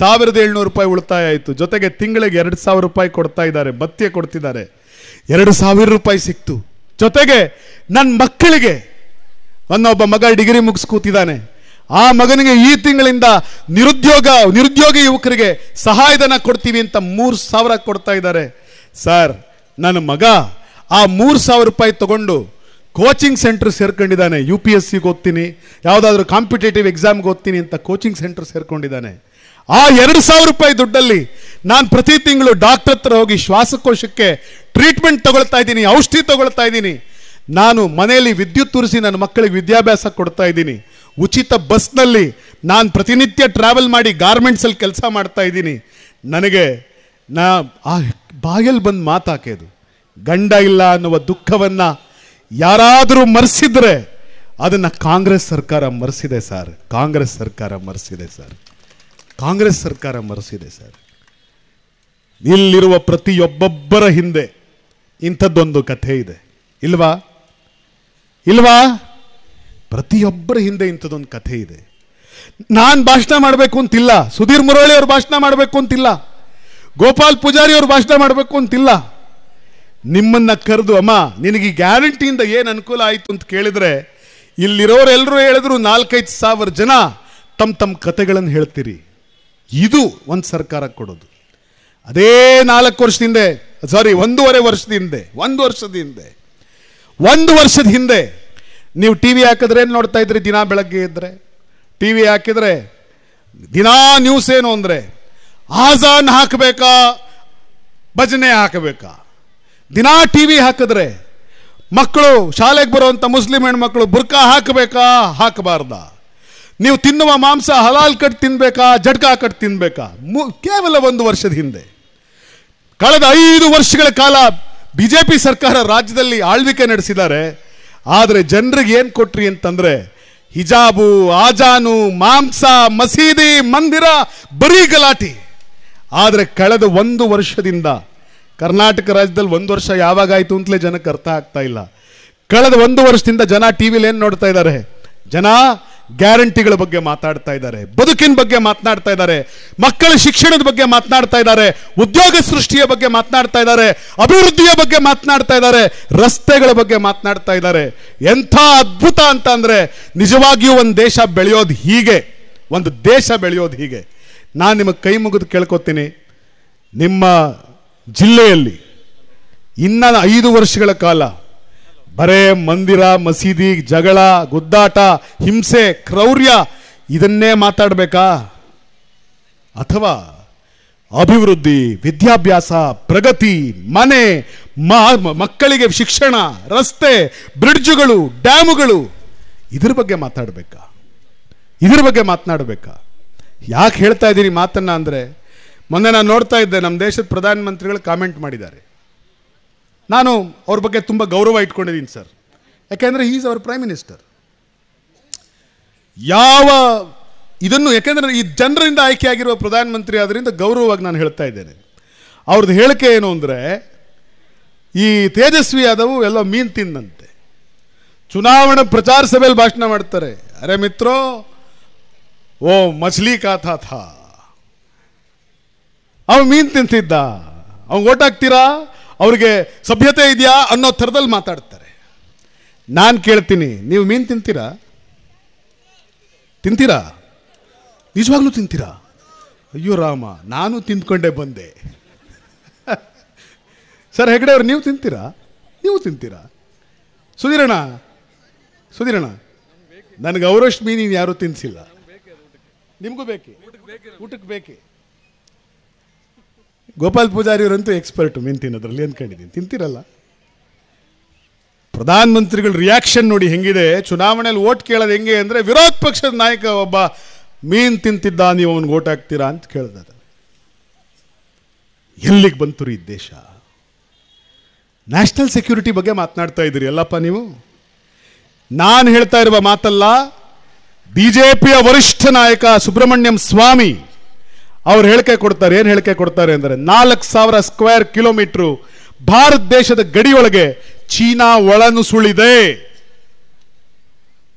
ಸಾವಿರದ ಏಳ್ನೂರು ರೂಪಾಯಿ ಉಳಿತಾಯ ಆಯಿತು ಜೊತೆಗೆ ತಿಂಗಳಿಗೆ ಎರಡು ಸಾವಿರ ರೂಪಾಯಿ ಕೊಡ್ತಾ ಇದ್ದಾರೆ ಭತ್ಯೆ ಕೊಡ್ತಿದ್ದಾರೆ ಎರಡು ಸಾವಿರ ರೂಪಾಯಿ ಸಿಕ್ತು ಜೊತೆಗೆ ನನ್ನ ಮಕ್ಕಳಿಗೆ ಒಂದೊಬ್ಬ ಮಗ ಡಿಗ್ರಿ ಕೂತಿದ್ದಾನೆ ಆ ಮಗನಿಗೆ ಈ ತಿಂಗಳಿಂದ ನಿರುದ್ಯೋಗ ನಿರುದ್ಯೋಗಿ ಯುವಕರಿಗೆ ಸಹಾಯಧನ ಕೊಡ್ತೀವಿ ಅಂತ ಮೂರು ಸಾವಿರ ಕೊಡ್ತಾ ಇದ್ದಾರೆ ಸರ್ ನನ್ನ ಮಗ ಆ ಮೂರು ಸಾವಿರ ರೂಪಾಯಿ ತಗೊಂಡು ಕೋಚಿಂಗ್ ಸೆಂಟರ್ ಸೇರ್ಕೊಂಡಿದ್ದಾನೆ ಯು ಪಿ ಎಸ್ ಸಿಗೆ ಓದ್ತೀನಿ ಯಾವುದಾದ್ರೂ ಕಾಂಪಿಟೇಟಿವ್ ಎಕ್ಸಾಮ್ಗೆ ಓದ್ತೀನಿ ಅಂತ ಕೋಚಿಂಗ್ ಸೆಂಟರ್ ಸೇರ್ಕೊಂಡಿದ್ದಾನೆ ಆ ಎರಡು ಸಾವಿರ ರೂಪಾಯಿ ದುಡ್ಡಲ್ಲಿ ನಾನು ಪ್ರತಿ ತಿಂಗಳು ಡಾಕ್ಟರ್ ಹತ್ರ ಹೋಗಿ ಶ್ವಾಸಕೋಶಕ್ಕೆ ಟ್ರೀಟ್ಮೆಂಟ್ ತಗೊಳ್ತಾ ಇದ್ದೀನಿ ಔಷಧಿ ತಗೊಳ್ತಾ ಇದ್ದೀನಿ ನಾನು ಮನೆಯಲ್ಲಿ ವಿದ್ಯುತ್ ತುರಿಸಿ ನನ್ನ ಮಕ್ಕಳಿಗೆ ವಿದ್ಯಾಭ್ಯಾಸ ಕೊಡ್ತಾ ಇದ್ದೀನಿ ಉಚಿತ ಬಸ್ನಲ್ಲಿ ನಾನು ಪ್ರತಿನಿತ್ಯ ಟ್ರಾವೆಲ್ ಮಾಡಿ ಗಾರ್ಮೆಂಟ್ಸಲ್ಲಿ ಕೆಲಸ ಮಾಡ್ತಾ ಇದ್ದೀನಿ ನನಗೆ ನಾ ಆ ಬಾಯಲ್ಲಿ ಬಂದು ಮಾತಾಕೇದು ಗಂಡ ಇಲ್ಲ ಅನ್ನುವ ದುಃಖವನ್ನು ಯಾರಾದರೂ ಮರೆಸಿದ್ರೆ ಅದನ್ನು ಕಾಂಗ್ರೆಸ್ ಸರ್ಕಾರ ಮರೆಸಿದೆ ಸರ್ ಕಾಂಗ್ರೆಸ್ ಸರ್ಕಾರ ಮರೆಸಿದೆ ಸರ್ ಕಾಂಗ್ರೆಸ್ ಸರ್ಕಾರ ಮರೆಸಿದೆ ಸರ್ ಇಲ್ಲಿರುವ ಪ್ರತಿಯೊಬ್ಬೊಬ್ಬರ ಹಿಂದೆ ಇಂಥದ್ದೊಂದು ಕಥೆ ಇದೆ ಇಲ್ವಾ ಇಲ್ವಾ ಪ್ರತಿಯೊಬ್ಬರ ಹಿಂದೆ ಇಂಥದ್ದೊಂದು ಕಥೆ ಇದೆ ನಾನು ಭಾಷಣ ಮಾಡಬೇಕು ಅಂತಿಲ್ಲ ಸುಧೀರ್ ಮುರಳಿ ಅವರು ಭಾಷಣ ಮಾಡಬೇಕು ಅಂತಿಲ್ಲ ಗೋಪಾಲ್ ಪೂಜಾರಿ ಅವರು ಭಾಷಣ ಮಾಡಬೇಕು ಅಂತಿಲ್ಲ ನಿಮ್ಮನ್ನು ಕರೆದು ಅಮ್ಮ ನಿನಗೆ ಗ್ಯಾರಂಟಿಯಿಂದ ಏನು ಅನುಕೂಲ ಆಯಿತು ಅಂತ ಕೇಳಿದರೆ ಇಲ್ಲಿರೋರೆಲ್ಲರೂ ಹೇಳಿದ್ರು ನಾಲ್ಕೈದು ಸಾವಿರ ಜನ ತಮ್ಮ ತಮ್ಮ ಕಥೆಗಳನ್ನು ಹೇಳ್ತೀರಿ ಇದು ಒಂದು ಸರ್ಕಾರ ಕೊಡೋದು ಅದೇ ನಾಲ್ಕು ವರ್ಷದ ಹಿಂದೆ ಸಾರಿ ಒಂದೂವರೆ ವರ್ಷದ ಹಿಂದೆ ಒಂದು ವರ್ಷದ ಹಿಂದೆ ಒಂದು ವರ್ಷದ ಹಿಂದೆ ನೀವು ಟಿ ವಿ ಹಾಕಿದ್ರೆ ಏನು ನೋಡ್ತಾ ಇದ್ರಿ ದಿನ ಬೆಳಗ್ಗೆ ಇದ್ದರೆ ಟಿ ವಿ ಹಾಕಿದರೆ ದಿನಾ ನ್ಯೂಸ್ ಏನು ಅಂದರೆ ಆಜಾನ್ ಹಾಕಬೇಕಾ ಭಜನೆ ಹಾಕಬೇಕಾ ದಿನಾ ಟಿ ವಿ ಹಾಕಿದ್ರೆ ಮಕ್ಕಳು ಶಾಲೆಗೆ ಬರುವಂಥ ಮುಸ್ಲಿಂ ಹೆಣ್ಮಕ್ಳು ಬುರ್ಕಾ ಹಾಕಬೇಕಾ ಹಾಕಬಾರ್ದ ನೀವು ತಿನ್ನುವ ಮಾಂಸ ಹಲಾಲ್ ಕಟ್ ತಿನ್ನಬೇಕಾ ಜಡ್ಕ ಕಟ್ ತಿನ್ನಬೇಕಾ ಮು ಕೇವಲ ಒಂದು ವರ್ಷದ ಹಿಂದೆ ಕಳೆದ ಐದು ವರ್ಷಗಳ ಕಾಲ ಬಿ ಜೆ ಪಿ ಸರ್ಕಾರ ರಾಜ್ಯದಲ್ಲಿ ಆಳ್ವಿಕೆ ನಡೆಸಿದ್ದಾರೆ ಆದರೆ ಜನರಿಗೆ ಏನು ಕೊಟ್ರಿ ಅಂತಂದರೆ ಹಿಜಾಬು ಆಜಾನು ಮಾಂಸ ಮಸೀದಿ ಮಂದಿರ ಬರೀ ಗಲಾಟೆ ಆದರೆ ಕಳೆದ ಒಂದು ವರ್ಷದಿಂದ ಕರ್ನಾಟಕ ರಾಜ್ಯದಲ್ಲಿ ಒಂದು ವರ್ಷ ಯಾವಾಗಾಯಿತು ಅಂತಲೇ ಜನಕ್ಕೆ ಅರ್ಥ ಆಗ್ತಾ ಇಲ್ಲ ಕಳೆದ ಒಂದು ವರ್ಷದಿಂದ ಜನ ಟಿ ವಿಲಿ ಏನು ನೋಡ್ತಾ ಇದ್ದಾರೆ ಜನ ಗ್ಯಾರಂಟಿಗಳ ಬಗ್ಗೆ ಮಾತಾಡ್ತಾ ಇದ್ದಾರೆ ಬದುಕಿನ ಬಗ್ಗೆ ಮಾತನಾಡ್ತಾ ಇದ್ದಾರೆ ಮಕ್ಕಳ ಶಿಕ್ಷಣದ ಬಗ್ಗೆ ಮಾತನಾಡ್ತಾ ಇದ್ದಾರೆ ಉದ್ಯೋಗ ಸೃಷ್ಟಿಯ ಬಗ್ಗೆ ಮಾತನಾಡ್ತಾ ಇದ್ದಾರೆ ಅಭಿವೃದ್ಧಿಯ ಬಗ್ಗೆ ಮಾತನಾಡ್ತಾ ಇದ್ದಾರೆ ರಸ್ತೆಗಳ ಬಗ್ಗೆ ಮಾತನಾಡ್ತಾ ಇದ್ದಾರೆ ಎಂಥ ಅದ್ಭುತ ಅಂತ ಅಂದರೆ ನಿಜವಾಗಿಯೂ ಒಂದು ದೇಶ ಬೆಳೆಯೋದು ಹೀಗೆ ಒಂದು ದೇಶ ಬೆಳೆಯೋದು ಹೀಗೆ ನಾನು ನಿಮಗೆ ಕೈ ಮುಗಿದು ಕೇಳ್ಕೊತೀನಿ ನಿಮ್ಮ ಜಿಲ್ಲೆಯಲ್ಲಿ ಇನ್ನ ಐದು ವರ್ಷಗಳ ಕಾಲ ಬರೇ ಮಂದಿರ ಮಸೀದಿ ಜಗಳ ಗುದ್ದಾಟ ಹಿಂಸೆ ಕ್ರೌರ್ಯ ಇದನ್ನೇ ಮಾತಾಡಬೇಕಾ ಅಥವಾ ಅಭಿವೃದ್ಧಿ ವಿದ್ಯಾಭ್ಯಾಸ ಪ್ರಗತಿ ಮನೆ ಮಕ್ಕಳಿಗೆ ಶಿಕ್ಷಣ ರಸ್ತೆ ಬ್ರಿಡ್ಜ್ಗಳು ಡ್ಯಾಮುಗಳು ಇದ್ರ ಬಗ್ಗೆ ಮಾತಾಡಬೇಕಾ ಇದ್ರ ಬಗ್ಗೆ ಮಾತನಾಡಬೇಕಾ ಯಾಕೆ ಹೇಳ್ತಾ ಇದ್ದೀನಿ ಮಾತನ್ನ ಅಂದರೆ ಮೊನ್ನೆ ನಾನು ನೋಡ್ತಾ ಇದ್ದೆ ನಮ್ಮ ದೇಶದ ಪ್ರಧಾನಮಂತ್ರಿಗಳು ಕಾಮೆಂಟ್ ಮಾಡಿದ್ದಾರೆ ನಾನು ಅವ್ರ ಬಗ್ಗೆ ತುಂಬ ಗೌರವ ಇಟ್ಕೊಂಡಿದ್ದೀನಿ ಸರ್ ಯಾಕೆಂದರೆ ಈಸ್ ಅವರ್ ಪ್ರೈಮ್ ಮಿನಿಸ್ಟರ್ ಯಾವ ಇದನ್ನು ಯಾಕೆಂದರೆ ಈ ಜನರಿಂದ ಆಯ್ಕೆಯಾಗಿರುವ ಪ್ರಧಾನಮಂತ್ರಿ ಆದ್ದರಿಂದ ಗೌರವವಾಗಿ ನಾನು ಹೇಳ್ತಾ ಇದ್ದೇನೆ ಅವ್ರದ್ದು ಹೇಳಿಕೆ ಏನು ಅಂದರೆ ಈ ತೇಜಸ್ವಿ ಯಾದವು ಎಲ್ಲ ಮೀನು ತಿಂದಂತೆ ಚುನಾವಣಾ ಪ್ರಚಾರ ಸಭೆಯಲ್ಲಿ ಭಾಷಣ ಮಾಡ್ತಾರೆ ಅರೆ ಮಿತ್ರೋ ಓ ಮಚ್ಲಿ ಕಾಥಾ ಥಾ ಅವ ಮೀನು ತಿಂತಿದ್ದ ಅವ್ನು ಹಾಕ್ತೀರಾ ಅವ್ರಿಗೆ ಸಭ್ಯತೆ ಇದೆಯಾ ಅನ್ನೋ ಥರದಲ್ಲಿ ಮಾತಾಡ್ತಾರೆ ನಾನು ಕೇಳ್ತೀನಿ ನೀವು ಮೀನು ತಿಂತೀರಾ ತಿಂತೀರಾ ನಿಜವಾಗ್ಲೂ ತಿಂತೀರಾ ಅಯ್ಯೋ ರಾಮ ನಾನು ತಿಂದ್ಕೊಂಡೆ ಬಂದೆ ಸರ್ ಹೆಗಡೆ ಅವ್ರು ನೀವು ತಿಂತೀರಾ ನೀವು ತಿಂತೀರಾ ಸುಧೀರಣ ಸುಧೀರಣ ನನಗೆ ಅವರಷ್ಟು ಮೀನು ಯಾರೂ ತಿನ್ಸಿಲ್ಲ ನಿಮಗೂ ಬೇಕೇ ಊಟಕ್ಕೆ ಬೇಕೇ ಗೋಪಾಲ್ ಅವರಂತೂ ಎಕ್ಸ್ಪರ್ಟ್ ಮೀನು ತಿನ್ನೋದ್ರಲ್ಲಿ ಅಂದ್ಕೊಂಡಿದ್ದೀನಿ ತಿಂತಿರಲ್ಲ ಪ್ರಧಾನಮಂತ್ರಿಗಳ ರಿಯಾಕ್ಷನ್ ನೋಡಿ ಹೆಂಗಿದೆ ಚುನಾವಣೆಯಲ್ಲಿ ಓಟ್ ಕೇಳೋದು ಹೆಂಗೆ ಅಂದರೆ ವಿರೋಧ ಪಕ್ಷದ ನಾಯಕ ಒಬ್ಬ ಮೀನು ತಿಂತಿದ್ದ ನೀವು ಅವನಿಗೆ ಓಟ್ ಹಾಕ್ತೀರಾ ಅಂತ ಕೇಳಿದ ಎಲ್ಲಿಗೆ ಬಂತು ರೀ ದೇಶ ನ್ಯಾಷನಲ್ ಸೆಕ್ಯೂರಿಟಿ ಬಗ್ಗೆ ಮಾತನಾಡ್ತಾ ಇದ್ದೀರಿ ಎಲ್ಲಪ್ಪ ನೀವು ನಾನು ಹೇಳ್ತಾ ಇರುವ ಮಾತಲ್ಲ ಬಿ ಜೆ ಪಿಯ ವರಿಷ್ಠ ನಾಯಕ ಸುಬ್ರಹ್ಮಣ್ಯಂ ಸ್ವಾಮಿ ಅವ್ರು ಹೇಳಿಕೆ ಕೊಡ್ತಾರೆ ಏನು ಹೇಳಿಕೆ ಕೊಡ್ತಾರೆ ಅಂದರೆ ನಾಲ್ಕು ಸಾವಿರ ಸ್ಕ್ವೇರ್ ಕಿಲೋಮೀಟ್ರು ಭಾರತ ದೇಶದ ಗಡಿಯೊಳಗೆ ಚೀನಾ ಒಳನುಸುಳಿದೆ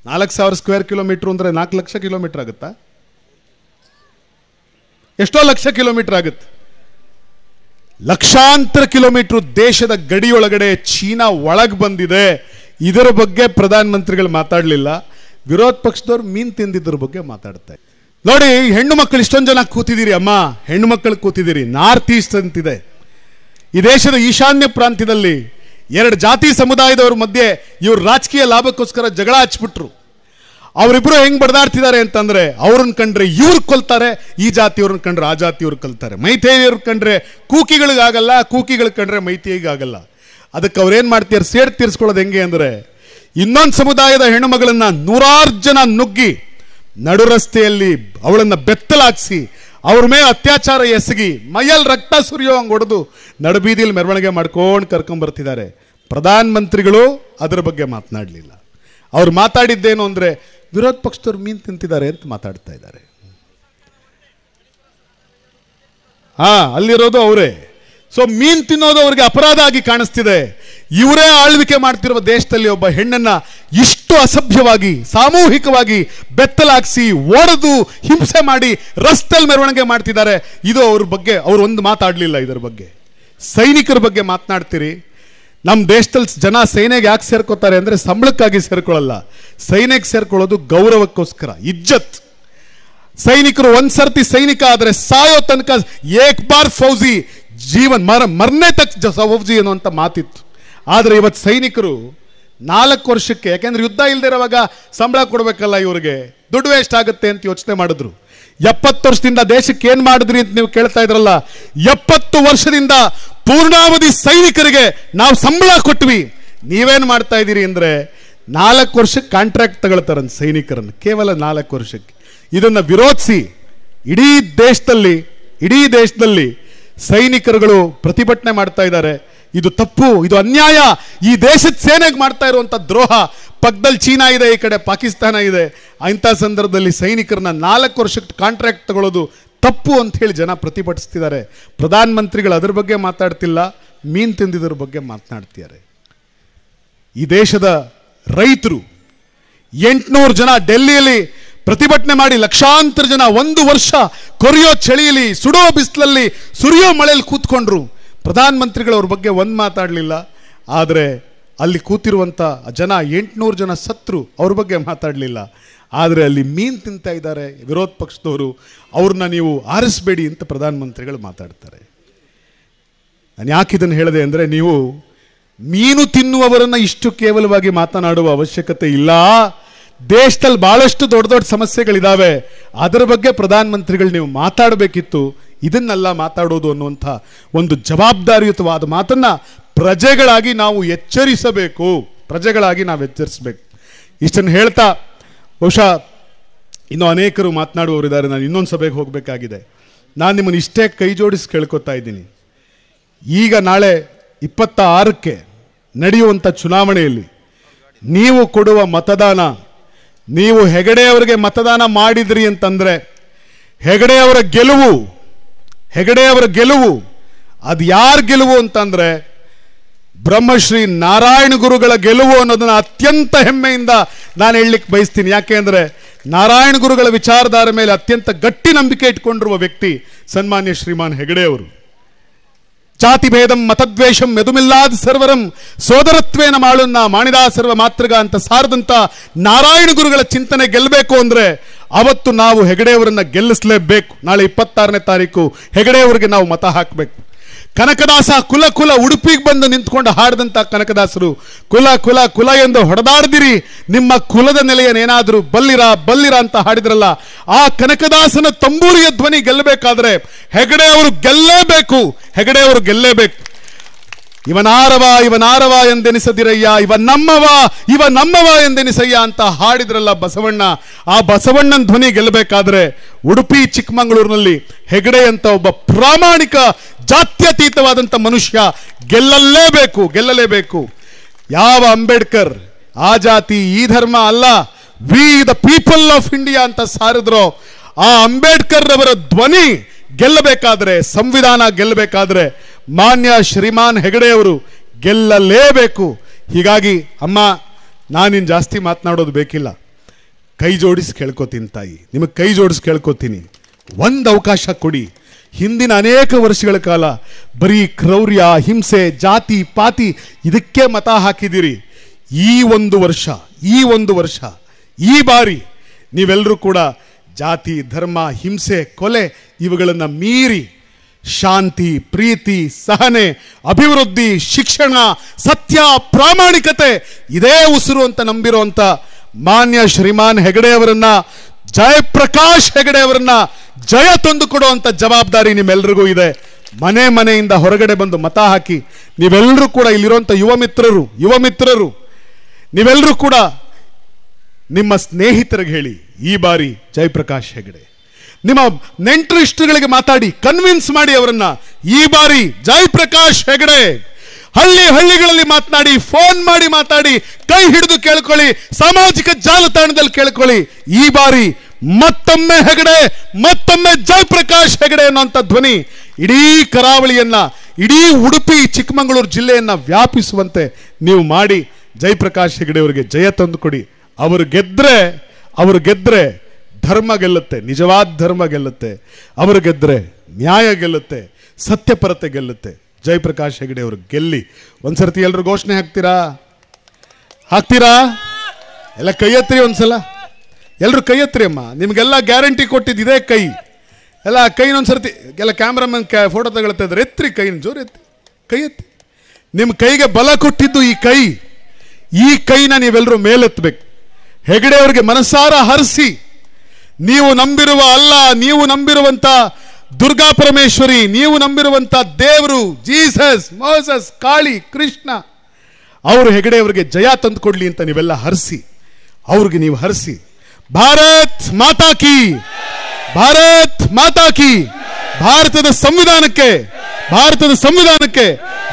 ನಾಲ್ಕು ಸಾವಿರ ಸ್ಕ್ವೇರ್ ಕಿಲೋಮೀಟ್ರ್ ಅಂದರೆ ನಾಲ್ಕು ಲಕ್ಷ ಕಿಲೋಮೀಟರ್ ಆಗುತ್ತಾ ಎಷ್ಟೋ ಲಕ್ಷ ಕಿಲೋಮೀಟರ್ ಆಗುತ್ತೆ ಲಕ್ಷಾಂತರ ಕಿಲೋಮೀಟರ್ ದೇಶದ ಗಡಿಯೊಳಗಡೆ ಚೀನಾ ಒಳಗೆ ಬಂದಿದೆ ಇದರ ಬಗ್ಗೆ ಪ್ರಧಾನಮಂತ್ರಿಗಳು ಮಾತಾಡಲಿಲ್ಲ ವಿರೋಧ ಪಕ್ಷದವ್ರು ಮೀನು ತಿಂದಿದ್ದರ ಬಗ್ಗೆ ಮಾತಾಡ್ತಾರೆ ನೋಡಿ ಹೆಣ್ಣು ಮಕ್ಕಳು ಇಷ್ಟೊಂದು ಜನ ಕೂತಿದ್ದೀರಿ ಅಮ್ಮ ಹೆಣ್ಣು ಮಕ್ಕಳು ಕೂತಿದ್ದೀರಿ ನಾರ್ತ್ ಈಸ್ಟ್ ಅಂತಿದೆ ಈ ದೇಶದ ಈಶಾನ್ಯ ಪ್ರಾಂತ್ಯದಲ್ಲಿ ಎರಡು ಜಾತಿ ಸಮುದಾಯದವ್ರ ಮಧ್ಯೆ ಇವರು ರಾಜಕೀಯ ಲಾಭಕ್ಕೋಸ್ಕರ ಜಗಳ ಹಚ್ಬಿಟ್ರು ಅವರಿಬ್ಬರು ಹೆಂಗ್ ಬಡದಾಡ್ತಿದ್ದಾರೆ ಅಂತಂದ್ರೆ ಅವ್ರನ್ನ ಕಂಡ್ರೆ ಇವ್ರು ಕೊಲ್ತಾರೆ ಈ ಜಾತಿಯವ್ರನ್ನ ಕಂಡ್ರೆ ಆ ಜಾತಿಯವ್ರು ಕಲ್ತಾರೆ ಮೈತೇವಿಯವ್ರ ಕಂಡ್ರೆ ಕೂಕಿಗಳಿಗಾಗಲ್ಲ ಕೂಕಿಗಳು ಕಂಡ್ರೆ ಮೈತೇಯಿಗಾಗಲ್ಲ ಅದಕ್ಕೆ ಏನು ಮಾಡ್ತೀರ ಸೇಡ್ ತೀರ್ಸ್ಕೊಳ್ಳೋದು ಹೆಂಗೆ ಅಂದ್ರೆ ಇನ್ನೊಂದು ಸಮುದಾಯದ ಹೆಣ್ಣು ಮಗಳನ್ನ ನೂರಾರು ಜನ ನುಗ್ಗಿ ನಡು ರಸ್ತೆಯಲ್ಲಿ ಅವಳನ್ನ ಬೆತ್ತಲಾಗಿಸಿ ಅವ್ರ ಮೇಲೆ ಅತ್ಯಾಚಾರ ಎಸಗಿ ಮೈಯಲ್ಲಿ ರಕ್ತ ಸುರಿಯೋ ಹಂಗೆ ಹೊಡೆದು ಬೀದಿಲ್ ಮೆರವಣಿಗೆ ಮಾಡ್ಕೊಂಡು ಕರ್ಕೊಂಬರ್ತಿದ್ದಾರೆ ಪ್ರಧಾನ ಮಂತ್ರಿಗಳು ಅದರ ಬಗ್ಗೆ ಮಾತನಾಡಲಿಲ್ಲ ಅವ್ರು ಮಾತಾಡಿದ್ದೇನು ಅಂದರೆ ವಿರೋಧ ಪಕ್ಷದವ್ರು ಮೀನು ತಿಂತಿದ್ದಾರೆ ಅಂತ ಮಾತಾಡ್ತಾ ಇದ್ದಾರೆ ಹಾ ಅಲ್ಲಿರೋದು ಅವರೇ ಸೊ ಮೀನ್ ತಿನ್ನೋದು ಅವರಿಗೆ ಅಪರಾಧ ಆಗಿ ಕಾಣಿಸ್ತಿದೆ ಇವರೇ ಆಳ್ವಿಕೆ ಮಾಡ್ತಿರುವ ದೇಶದಲ್ಲಿ ಒಬ್ಬ ಹೆಣ್ಣನ್ನ ಇಷ್ಟು ಅಸಭ್ಯವಾಗಿ ಸಾಮೂಹಿಕವಾಗಿ ಬೆತ್ತಲಾಗಿಸಿ ಓಡದು ಹಿಂಸೆ ಮಾಡಿ ರಸ್ತೆಲ್ ಮೆರವಣಿಗೆ ಮಾಡ್ತಿದ್ದಾರೆ ಇದು ಅವ್ರ ಬಗ್ಗೆ ಅವ್ರು ಒಂದು ಮಾತಾಡಲಿಲ್ಲ ಇದರ ಬಗ್ಗೆ ಸೈನಿಕರ ಬಗ್ಗೆ ಮಾತನಾಡ್ತೀರಿ ನಮ್ಮ ದೇಶದಲ್ಲಿ ಜನ ಸೇನೆಗೆ ಯಾಕೆ ಸೇರ್ಕೋತಾರೆ ಅಂದರೆ ಸಂಬಳಕ್ಕಾಗಿ ಸೇರ್ಕೊಳ್ಳಲ್ಲ ಸೈನ್ಯಕ್ಕೆ ಸೇರ್ಕೊಳ್ಳೋದು ಗೌರವಕ್ಕೋಸ್ಕರ ಇಜ್ಜತ್ ಸೈನಿಕರು ಒಂದ್ಸರ್ತಿ ಸೈನಿಕ ಆದರೆ ಸಾಯೋ ತನಕ ಏಕ್ ಬಾರ್ ಫೌಜಿ ಜೀವನ್ ಮರ ಮರನೇ ತಕ್ಕ ಸವಬ್ಜಿ ಅನ್ನುವಂಥ ಮಾತಿತ್ತು ಆದರೆ ಇವತ್ತು ಸೈನಿಕರು ನಾಲ್ಕು ವರ್ಷಕ್ಕೆ ಯಾಕೆಂದ್ರೆ ಯುದ್ಧ ಇಲ್ದಿರೋವಾಗ ಸಂಬಳ ಕೊಡಬೇಕಲ್ಲ ಇವ್ರಿಗೆ ದುಡ್ಡು ವೇಸ್ಟ್ ಆಗುತ್ತೆ ಅಂತ ಯೋಚನೆ ಮಾಡಿದ್ರು ಎಪ್ಪತ್ತು ವರ್ಷದಿಂದ ದೇಶಕ್ಕೆ ಏನು ಮಾಡಿದ್ರಿ ಅಂತ ನೀವು ಕೇಳ್ತಾ ಇದ್ರಲ್ಲ ಎಪ್ಪತ್ತು ವರ್ಷದಿಂದ ಪೂರ್ಣಾವಧಿ ಸೈನಿಕರಿಗೆ ನಾವು ಸಂಬಳ ಕೊಟ್ವಿ ನೀವೇನು ಮಾಡ್ತಾ ಇದ್ದೀರಿ ಅಂದರೆ ನಾಲ್ಕು ವರ್ಷಕ್ಕೆ ಕಾಂಟ್ರಾಕ್ಟ್ ತಗೊಳ್ತಾರ ಸೈನಿಕರನ್ನು ಕೇವಲ ನಾಲ್ಕು ವರ್ಷಕ್ಕೆ ಇದನ್ನು ವಿರೋಧಿಸಿ ಇಡೀ ದೇಶದಲ್ಲಿ ಇಡೀ ದೇಶದಲ್ಲಿ ಸೈನಿಕರುಗಳು ಪ್ರತಿಭಟನೆ ಮಾಡ್ತಾ ಇದ್ದಾರೆ ಇದು ತಪ್ಪು ಇದು ಅನ್ಯಾಯ ಈ ದೇಶದ ಸೇನೆಗೆ ಮಾಡ್ತಾ ಇರುವಂಥ ದ್ರೋಹ ಪಕ್ಕದಲ್ಲಿ ಚೀನಾ ಇದೆ ಈ ಕಡೆ ಪಾಕಿಸ್ತಾನ ಇದೆ ಇಂಥ ಸಂದರ್ಭದಲ್ಲಿ ಸೈನಿಕರನ್ನ ನಾಲ್ಕು ವರ್ಷಕ್ಕೆ ಕಾಂಟ್ರಾಕ್ಟ್ ತಗೊಳ್ಳೋದು ತಪ್ಪು ಅಂತ ಹೇಳಿ ಜನ ಪ್ರತಿಭಟಿಸ್ತಿದ್ದಾರೆ ಪ್ರಧಾನಮಂತ್ರಿಗಳು ಅದರ ಬಗ್ಗೆ ಮಾತಾಡ್ತಿಲ್ಲ ಮೀನು ತಿಂದಿದ್ರ ಬಗ್ಗೆ ಮಾತನಾಡ್ತಿದ್ದಾರೆ ಈ ದೇಶದ ರೈತರು ಎಂಟುನೂರು ಜನ ಡೆಲ್ಲಿಯಲ್ಲಿ ಪ್ರತಿಭಟನೆ ಮಾಡಿ ಲಕ್ಷಾಂತರ ಜನ ಒಂದು ವರ್ಷ ಕೊರಿಯೋ ಚಳಿಯಲಿ ಸುಡೋ ಬಿಸಿಲಲ್ಲಿ ಸುರಿಯೋ ಮಳೆಯಲ್ಲಿ ಕೂತ್ಕೊಂಡ್ರು ಪ್ರಧಾನಮಂತ್ರಿಗಳು ಅವ್ರ ಬಗ್ಗೆ ಒಂದು ಮಾತಾಡಲಿಲ್ಲ ಆದರೆ ಅಲ್ಲಿ ಕೂತಿರುವಂಥ ಜನ ಎಂಟುನೂರು ಜನ ಸತ್ರು ಅವ್ರ ಬಗ್ಗೆ ಮಾತಾಡಲಿಲ್ಲ ಆದರೆ ಅಲ್ಲಿ ಮೀನು ತಿಂತಾ ಇದ್ದಾರೆ ವಿರೋಧ ಪಕ್ಷದವರು ಅವ್ರನ್ನ ನೀವು ಆರಿಸಬೇಡಿ ಅಂತ ಪ್ರಧಾನಮಂತ್ರಿಗಳು ಮಾತಾಡ್ತಾರೆ ನಾನು ಯಾಕೆ ಇದನ್ನು ಹೇಳಿದೆ ಅಂದರೆ ನೀವು ಮೀನು ತಿನ್ನುವವರನ್ನು ಇಷ್ಟು ಕೇವಲವಾಗಿ ಮಾತನಾಡುವ ಅವಶ್ಯಕತೆ ಇಲ್ಲ ದೇಶದಲ್ಲಿ ಭಾಳಷ್ಟು ದೊಡ್ಡ ದೊಡ್ಡ ಸಮಸ್ಯೆಗಳಿದ್ದಾವೆ ಅದರ ಬಗ್ಗೆ ಪ್ರಧಾನ ಮಂತ್ರಿಗಳು ನೀವು ಮಾತಾಡಬೇಕಿತ್ತು ಇದನ್ನೆಲ್ಲ ಮಾತಾಡೋದು ಅನ್ನುವಂಥ ಒಂದು ಜವಾಬ್ದಾರಿಯುತವಾದ ಮಾತನ್ನು ಪ್ರಜೆಗಳಾಗಿ ನಾವು ಎಚ್ಚರಿಸಬೇಕು ಪ್ರಜೆಗಳಾಗಿ ನಾವು ಎಚ್ಚರಿಸಬೇಕು ಇಷ್ಟನ್ನು ಹೇಳ್ತಾ ಬಹುಶಃ ಇನ್ನೂ ಅನೇಕರು ಮಾತನಾಡುವವರಿದ್ದಾರೆ ನಾನು ಇನ್ನೊಂದು ಸಭೆಗೆ ಹೋಗಬೇಕಾಗಿದೆ ನಾನು ನಿಮ್ಮನ್ನು ಇಷ್ಟೇ ಕೈ ಜೋಡಿಸಿ ಕೇಳ್ಕೊತಾ ಇದ್ದೀನಿ ಈಗ ನಾಳೆ ಇಪ್ಪತ್ತ ಆರಕ್ಕೆ ನಡೆಯುವಂಥ ಚುನಾವಣೆಯಲ್ಲಿ ನೀವು ಕೊಡುವ ಮತದಾನ ನೀವು ಹೆಗಡೆಯವರಿಗೆ ಮತದಾನ ಮಾಡಿದ್ರಿ ಅಂತಂದರೆ ಹೆಗಡೆಯವರ ಗೆಲುವು ಹೆಗಡೆಯವರ ಗೆಲುವು ಅದು ಯಾರ ಗೆಲುವು ಅಂತಂದರೆ ಬ್ರಹ್ಮಶ್ರೀ ನಾರಾಯಣ ಗುರುಗಳ ಗೆಲುವು ಅನ್ನೋದನ್ನು ಅತ್ಯಂತ ಹೆಮ್ಮೆಯಿಂದ ನಾನು ಹೇಳಲಿಕ್ಕೆ ಬಯಸ್ತೀನಿ ಯಾಕೆ ಅಂದರೆ ನಾರಾಯಣ ಗುರುಗಳ ವಿಚಾರಧಾರ ಮೇಲೆ ಅತ್ಯಂತ ಗಟ್ಟಿ ನಂಬಿಕೆ ಇಟ್ಕೊಂಡಿರುವ ವ್ಯಕ್ತಿ ಸನ್ಮಾನ್ಯ ಶ್ರೀಮಾನ್ ಹೆಗಡೆಯವರು ಭೇದಂ ಮತದ್ವೇಷಂ ಮೆದುಮಿಲ್ಲಾದ ಸರ್ವರಂ ಸೋದರತ್ವೇನ ಮಾಳುನ್ನ ಮಾಣಿದಾ ಸರ್ವ ಮಾತೃಗ ಅಂತ ಸಾರದಂತ ನಾರಾಯಣ ಗುರುಗಳ ಚಿಂತನೆ ಗೆಲ್ಲಬೇಕು ಅಂದ್ರೆ ಅವತ್ತು ನಾವು ಹೆಗಡೆಯವರನ್ನ ಗೆಲ್ಲಿಸಲೇಬೇಕು ನಾಳೆ ಇಪ್ಪತ್ತಾರನೇ ತಾರೀಕು ಹೆಗಡೆಯವರಿಗೆ ನಾವು ಮತ ಹಾಕಬೇಕು ಕನಕದಾಸ ಕುಲ ಕುಲ ಉಡುಪಿಗೆ ಬಂದು ನಿಂತ್ಕೊಂಡು ಹಾಡಿದಂತ ಕನಕದಾಸರು ಕುಲ ಕುಲ ಕುಲ ಎಂದು ಹೊಡೆದಾಡ್ದಿರಿ ನಿಮ್ಮ ಕುಲದ ನೆಲೆಯನ್ನೇನಾದರೂ ಬಲ್ಲಿರ ಬಲ್ಲಿರ ಅಂತ ಹಾಡಿದ್ರಲ್ಲ ಆ ಕನಕದಾಸನ ತಂಬೂರಿಯ ಧ್ವನಿ ಗೆಲ್ಲಬೇಕಾದ್ರೆ ಹೆಗಡೆ ಅವರು ಗೆಲ್ಲೇಬೇಕು ಹೆಗಡೆ ಅವರು ಗೆಲ್ಲೇಬೇಕು ಇವನಾರವ ಇವನಾರವ ಎಂದೆನಿಸದಿರಯ್ಯ ಇವ ನಮ್ಮವ ಇವ ನಮ್ಮವ ಎಂದೆನಿಸಯ್ಯ ಅಂತ ಹಾಡಿದ್ರಲ್ಲ ಬಸವಣ್ಣ ಆ ಬಸವಣ್ಣನ ಧ್ವನಿ ಗೆಲ್ಲಬೇಕಾದ್ರೆ ಉಡುಪಿ ಚಿಕ್ಕಮಗಳೂರಿನಲ್ಲಿ ಹೆಗಡೆ ಅಂತ ಒಬ್ಬ ಪ್ರಾಮಾಣಿಕ ಜಾತ್ಯತೀತವಾದಂಥ ಮನುಷ್ಯ ಗೆಲ್ಲಲೇಬೇಕು ಗೆಲ್ಲಲೇಬೇಕು ಯಾವ ಅಂಬೇಡ್ಕರ್ ಆ ಜಾತಿ ಈ ಧರ್ಮ ಅಲ್ಲ we the people of India ಅಂತ ಸಾರಿದ್ರು ಆ ಅಂಬೇಡ್ಕರ್ ಅವರ ಧ್ವನಿ ಗೆಲ್ಲಬೇಕಾದ್ರೆ ಸಂವಿಧಾನ ಗೆಲ್ಲಬೇಕಾದ್ರೆ ಮಾನ್ಯ ಶ್ರೀಮಾನ್ ಹೆಗಡೆಯವರು ಗೆಲ್ಲಲೇಬೇಕು ಹೀಗಾಗಿ ಅಮ್ಮ ನಾನಿನ್ ಜಾಸ್ತಿ ಮಾತನಾಡೋದು ಬೇಕಿಲ್ಲ ಕೈ ಜೋಡಿಸಿ ಕೇಳ್ಕೊತೀನಿ ತಾಯಿ ನಿಮಗೆ ಕೈ ಜೋಡಿಸಿ ಕೇಳ್ಕೊತೀನಿ ಒಂದು ಅವಕಾಶ ಕೊಡಿ ಹಿಂದಿನ ಅನೇಕ ವರ್ಷಗಳ ಕಾಲ ಬರೀ ಕ್ರೌರ್ಯ ಹಿಂಸೆ ಜಾತಿ ಪಾತಿ ಇದಕ್ಕೆ ಮತ ಹಾಕಿದ್ದೀರಿ ಈ ಒಂದು ವರ್ಷ ಈ ಒಂದು ವರ್ಷ ಈ ಬಾರಿ ನೀವೆಲ್ಲರೂ ಕೂಡ ಜಾತಿ ಧರ್ಮ ಹಿಂಸೆ ಕೊಲೆ ಇವುಗಳನ್ನು ಮೀರಿ ಶಾಂತಿ ಪ್ರೀತಿ ಸಹನೆ ಅಭಿವೃದ್ಧಿ ಶಿಕ್ಷಣ ಸತ್ಯ ಪ್ರಾಮಾಣಿಕತೆ ಇದೇ ಉಸಿರು ಅಂತ ನಂಬಿರುವಂಥ ಮಾನ್ಯ ಶ್ರೀಮಾನ್ ಹೆಗಡೆಯವರನ್ನ ಜಯಪ್ರಕಾಶ್ ಹೆಗಡೆಯವರನ್ನ ಜಯ ತಂದು ಕೊಡುವಂಥ ಜವಾಬ್ದಾರಿ ನಿಮ್ಮೆಲ್ಲರಿಗೂ ಇದೆ ಮನೆ ಮನೆಯಿಂದ ಹೊರಗಡೆ ಬಂದು ಮತ ಹಾಕಿ ನೀವೆಲ್ಲರೂ ಕೂಡ ಇಲ್ಲಿರುವಂಥ ಯುವ ಮಿತ್ರರು ಯುವ ಮಿತ್ರರು ನೀವೆಲ್ಲರೂ ಕೂಡ ನಿಮ್ಮ ಸ್ನೇಹಿತರಿಗೆ ಹೇಳಿ ಈ ಬಾರಿ ಜಯಪ್ರಕಾಶ್ ಹೆಗಡೆ ನಿಮ್ಮ ನೆಂಟರು ಮಾತಾಡಿ ಕನ್ವಿನ್ಸ್ ಮಾಡಿ ಅವರನ್ನ ಈ ಬಾರಿ ಜಯಪ್ರಕಾಶ್ ಹೆಗಡೆ ಹಳ್ಳಿ ಹಳ್ಳಿಗಳಲ್ಲಿ ಮಾತನಾಡಿ ಫೋನ್ ಮಾಡಿ ಮಾತಾಡಿ ಕೈ ಹಿಡಿದು ಕೇಳ್ಕೊಳ್ಳಿ ಸಾಮಾಜಿಕ ಜಾಲತಾಣದಲ್ಲಿ ಕೇಳ್ಕೊಳ್ಳಿ ಈ ಬಾರಿ ಮತ್ತೊಮ್ಮೆ ಹೆಗಡೆ ಮತ್ತೊಮ್ಮೆ ಜಯಪ್ರಕಾಶ್ ಹೆಗಡೆ ಅನ್ನುವಂಥ ಧ್ವನಿ ಇಡೀ ಕರಾವಳಿಯನ್ನ ಇಡೀ ಉಡುಪಿ ಚಿಕ್ಕಮಗಳೂರು ಜಿಲ್ಲೆಯನ್ನ ವ್ಯಾಪಿಸುವಂತೆ ನೀವು ಮಾಡಿ ಜಯಪ್ರಕಾಶ್ ಹೆಗಡೆ ಅವರಿಗೆ ಜಯ ತಂದುಕೊಡಿ ಅವರು ಗೆದ್ರೆ ಅವರು ಗೆದ್ರೆ ಧರ್ಮ ಗೆಲ್ಲುತ್ತೆ ನಿಜವಾದ ಧರ್ಮ ಗೆಲ್ಲುತ್ತೆ ಅವರು ಗೆದ್ದರೆ ನ್ಯಾಯ ಗೆಲ್ಲುತ್ತೆ ಸತ್ಯಪರತೆ ಗೆಲ್ಲುತ್ತೆ ಜಯಪ್ರಕಾಶ್ ಹೆಗಡೆ ಅವರು ಗೆಲ್ಲಿ ಒಂದ್ಸರ್ತಿ ಎಲ್ಲರೂ ಘೋಷಣೆ ಹಾಕ್ತೀರಾ ಹಾಕ್ತೀರಾ ಎಲ್ಲ ಕೈ ಎತ್ತರಿ ಒಂದ್ಸಲ ಎಲ್ಲರೂ ಕೈ ಎತ್ತರಿ ಅಮ್ಮ ನಿಮ್ಗೆಲ್ಲ ಗ್ಯಾರಂಟಿ ಕೊಟ್ಟಿದ್ದು ಇದೇ ಕೈ ಎಲ್ಲ ಕೈನೊಂದ್ಸರ್ತಿ ಎಲ್ಲ ಕ್ಯಾಮ್ರಾಮನ್ ಕ್ಯಾ ಫೋಟೋ ತಗೊಳ್ತಾ ಇದ್ರೆ ಎತ್ತರಿ ಕೈನ ಜೋರು ಎತ್ತಿ ಕೈ ಎತ್ತಿ ನಿಮ್ಮ ಕೈಗೆ ಬಲ ಕೊಟ್ಟಿದ್ದು ಈ ಕೈ ಈ ಕೈನ ನೀವೆಲ್ಲರೂ ಮೇಲೆತ್ತಬೇಕು ಹೆಗಡೆ ಅವರಿಗೆ ಮನಸ್ಸಾರ ಹರಿಸಿ ನೀವು ನಂಬಿರುವ ಅಲ್ಲ ನೀವು ನಂಬಿರುವಂಥ ದುರ್ಗಾ ಪರಮೇಶ್ವರಿ ನೀವು ನಂಬಿರುವಂಥ ದೇವರು ಜೀಸಸ್ ಮೋಸಸ್ ಕಾಳಿ ಕೃಷ್ಣ ಅವರು ಹೆಗಡೆಯವರಿಗೆ ಜಯ ತಂದುಕೊಡ್ಲಿ ಅಂತ ನೀವೆಲ್ಲ ಹರಿಸಿ ಅವ್ರಿಗೆ ನೀವು ಹರಿಸಿ ಭಾರತ್ ಮಾತಾ ಕಿ ಭಾರತ್ ಮಾತಾ ಕಿ ಭಾರತದ ಸಂವಿಧಾನಕ್ಕೆ ಭಾರತದ ಸಂವಿಧಾನಕ್ಕೆ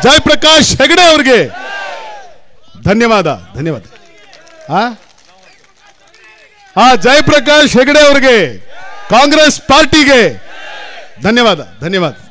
ಜಯಪ್ರಕಾಶ್ ಹೆಗಡೆ ಅವರಿಗೆ ಧನ್ಯವಾದ ಧನ್ಯವಾದ ಆ ಆ ಜಯಪ್ರಕಾಶ್ ಹೆಗಡೆ ಅವರಿಗೆ ಕಾಂಗ್ರೆಸ್ ಪಾರ್ಟಿಗೆ ಧನ್ಯವಾದ ಧನ್ಯವಾದ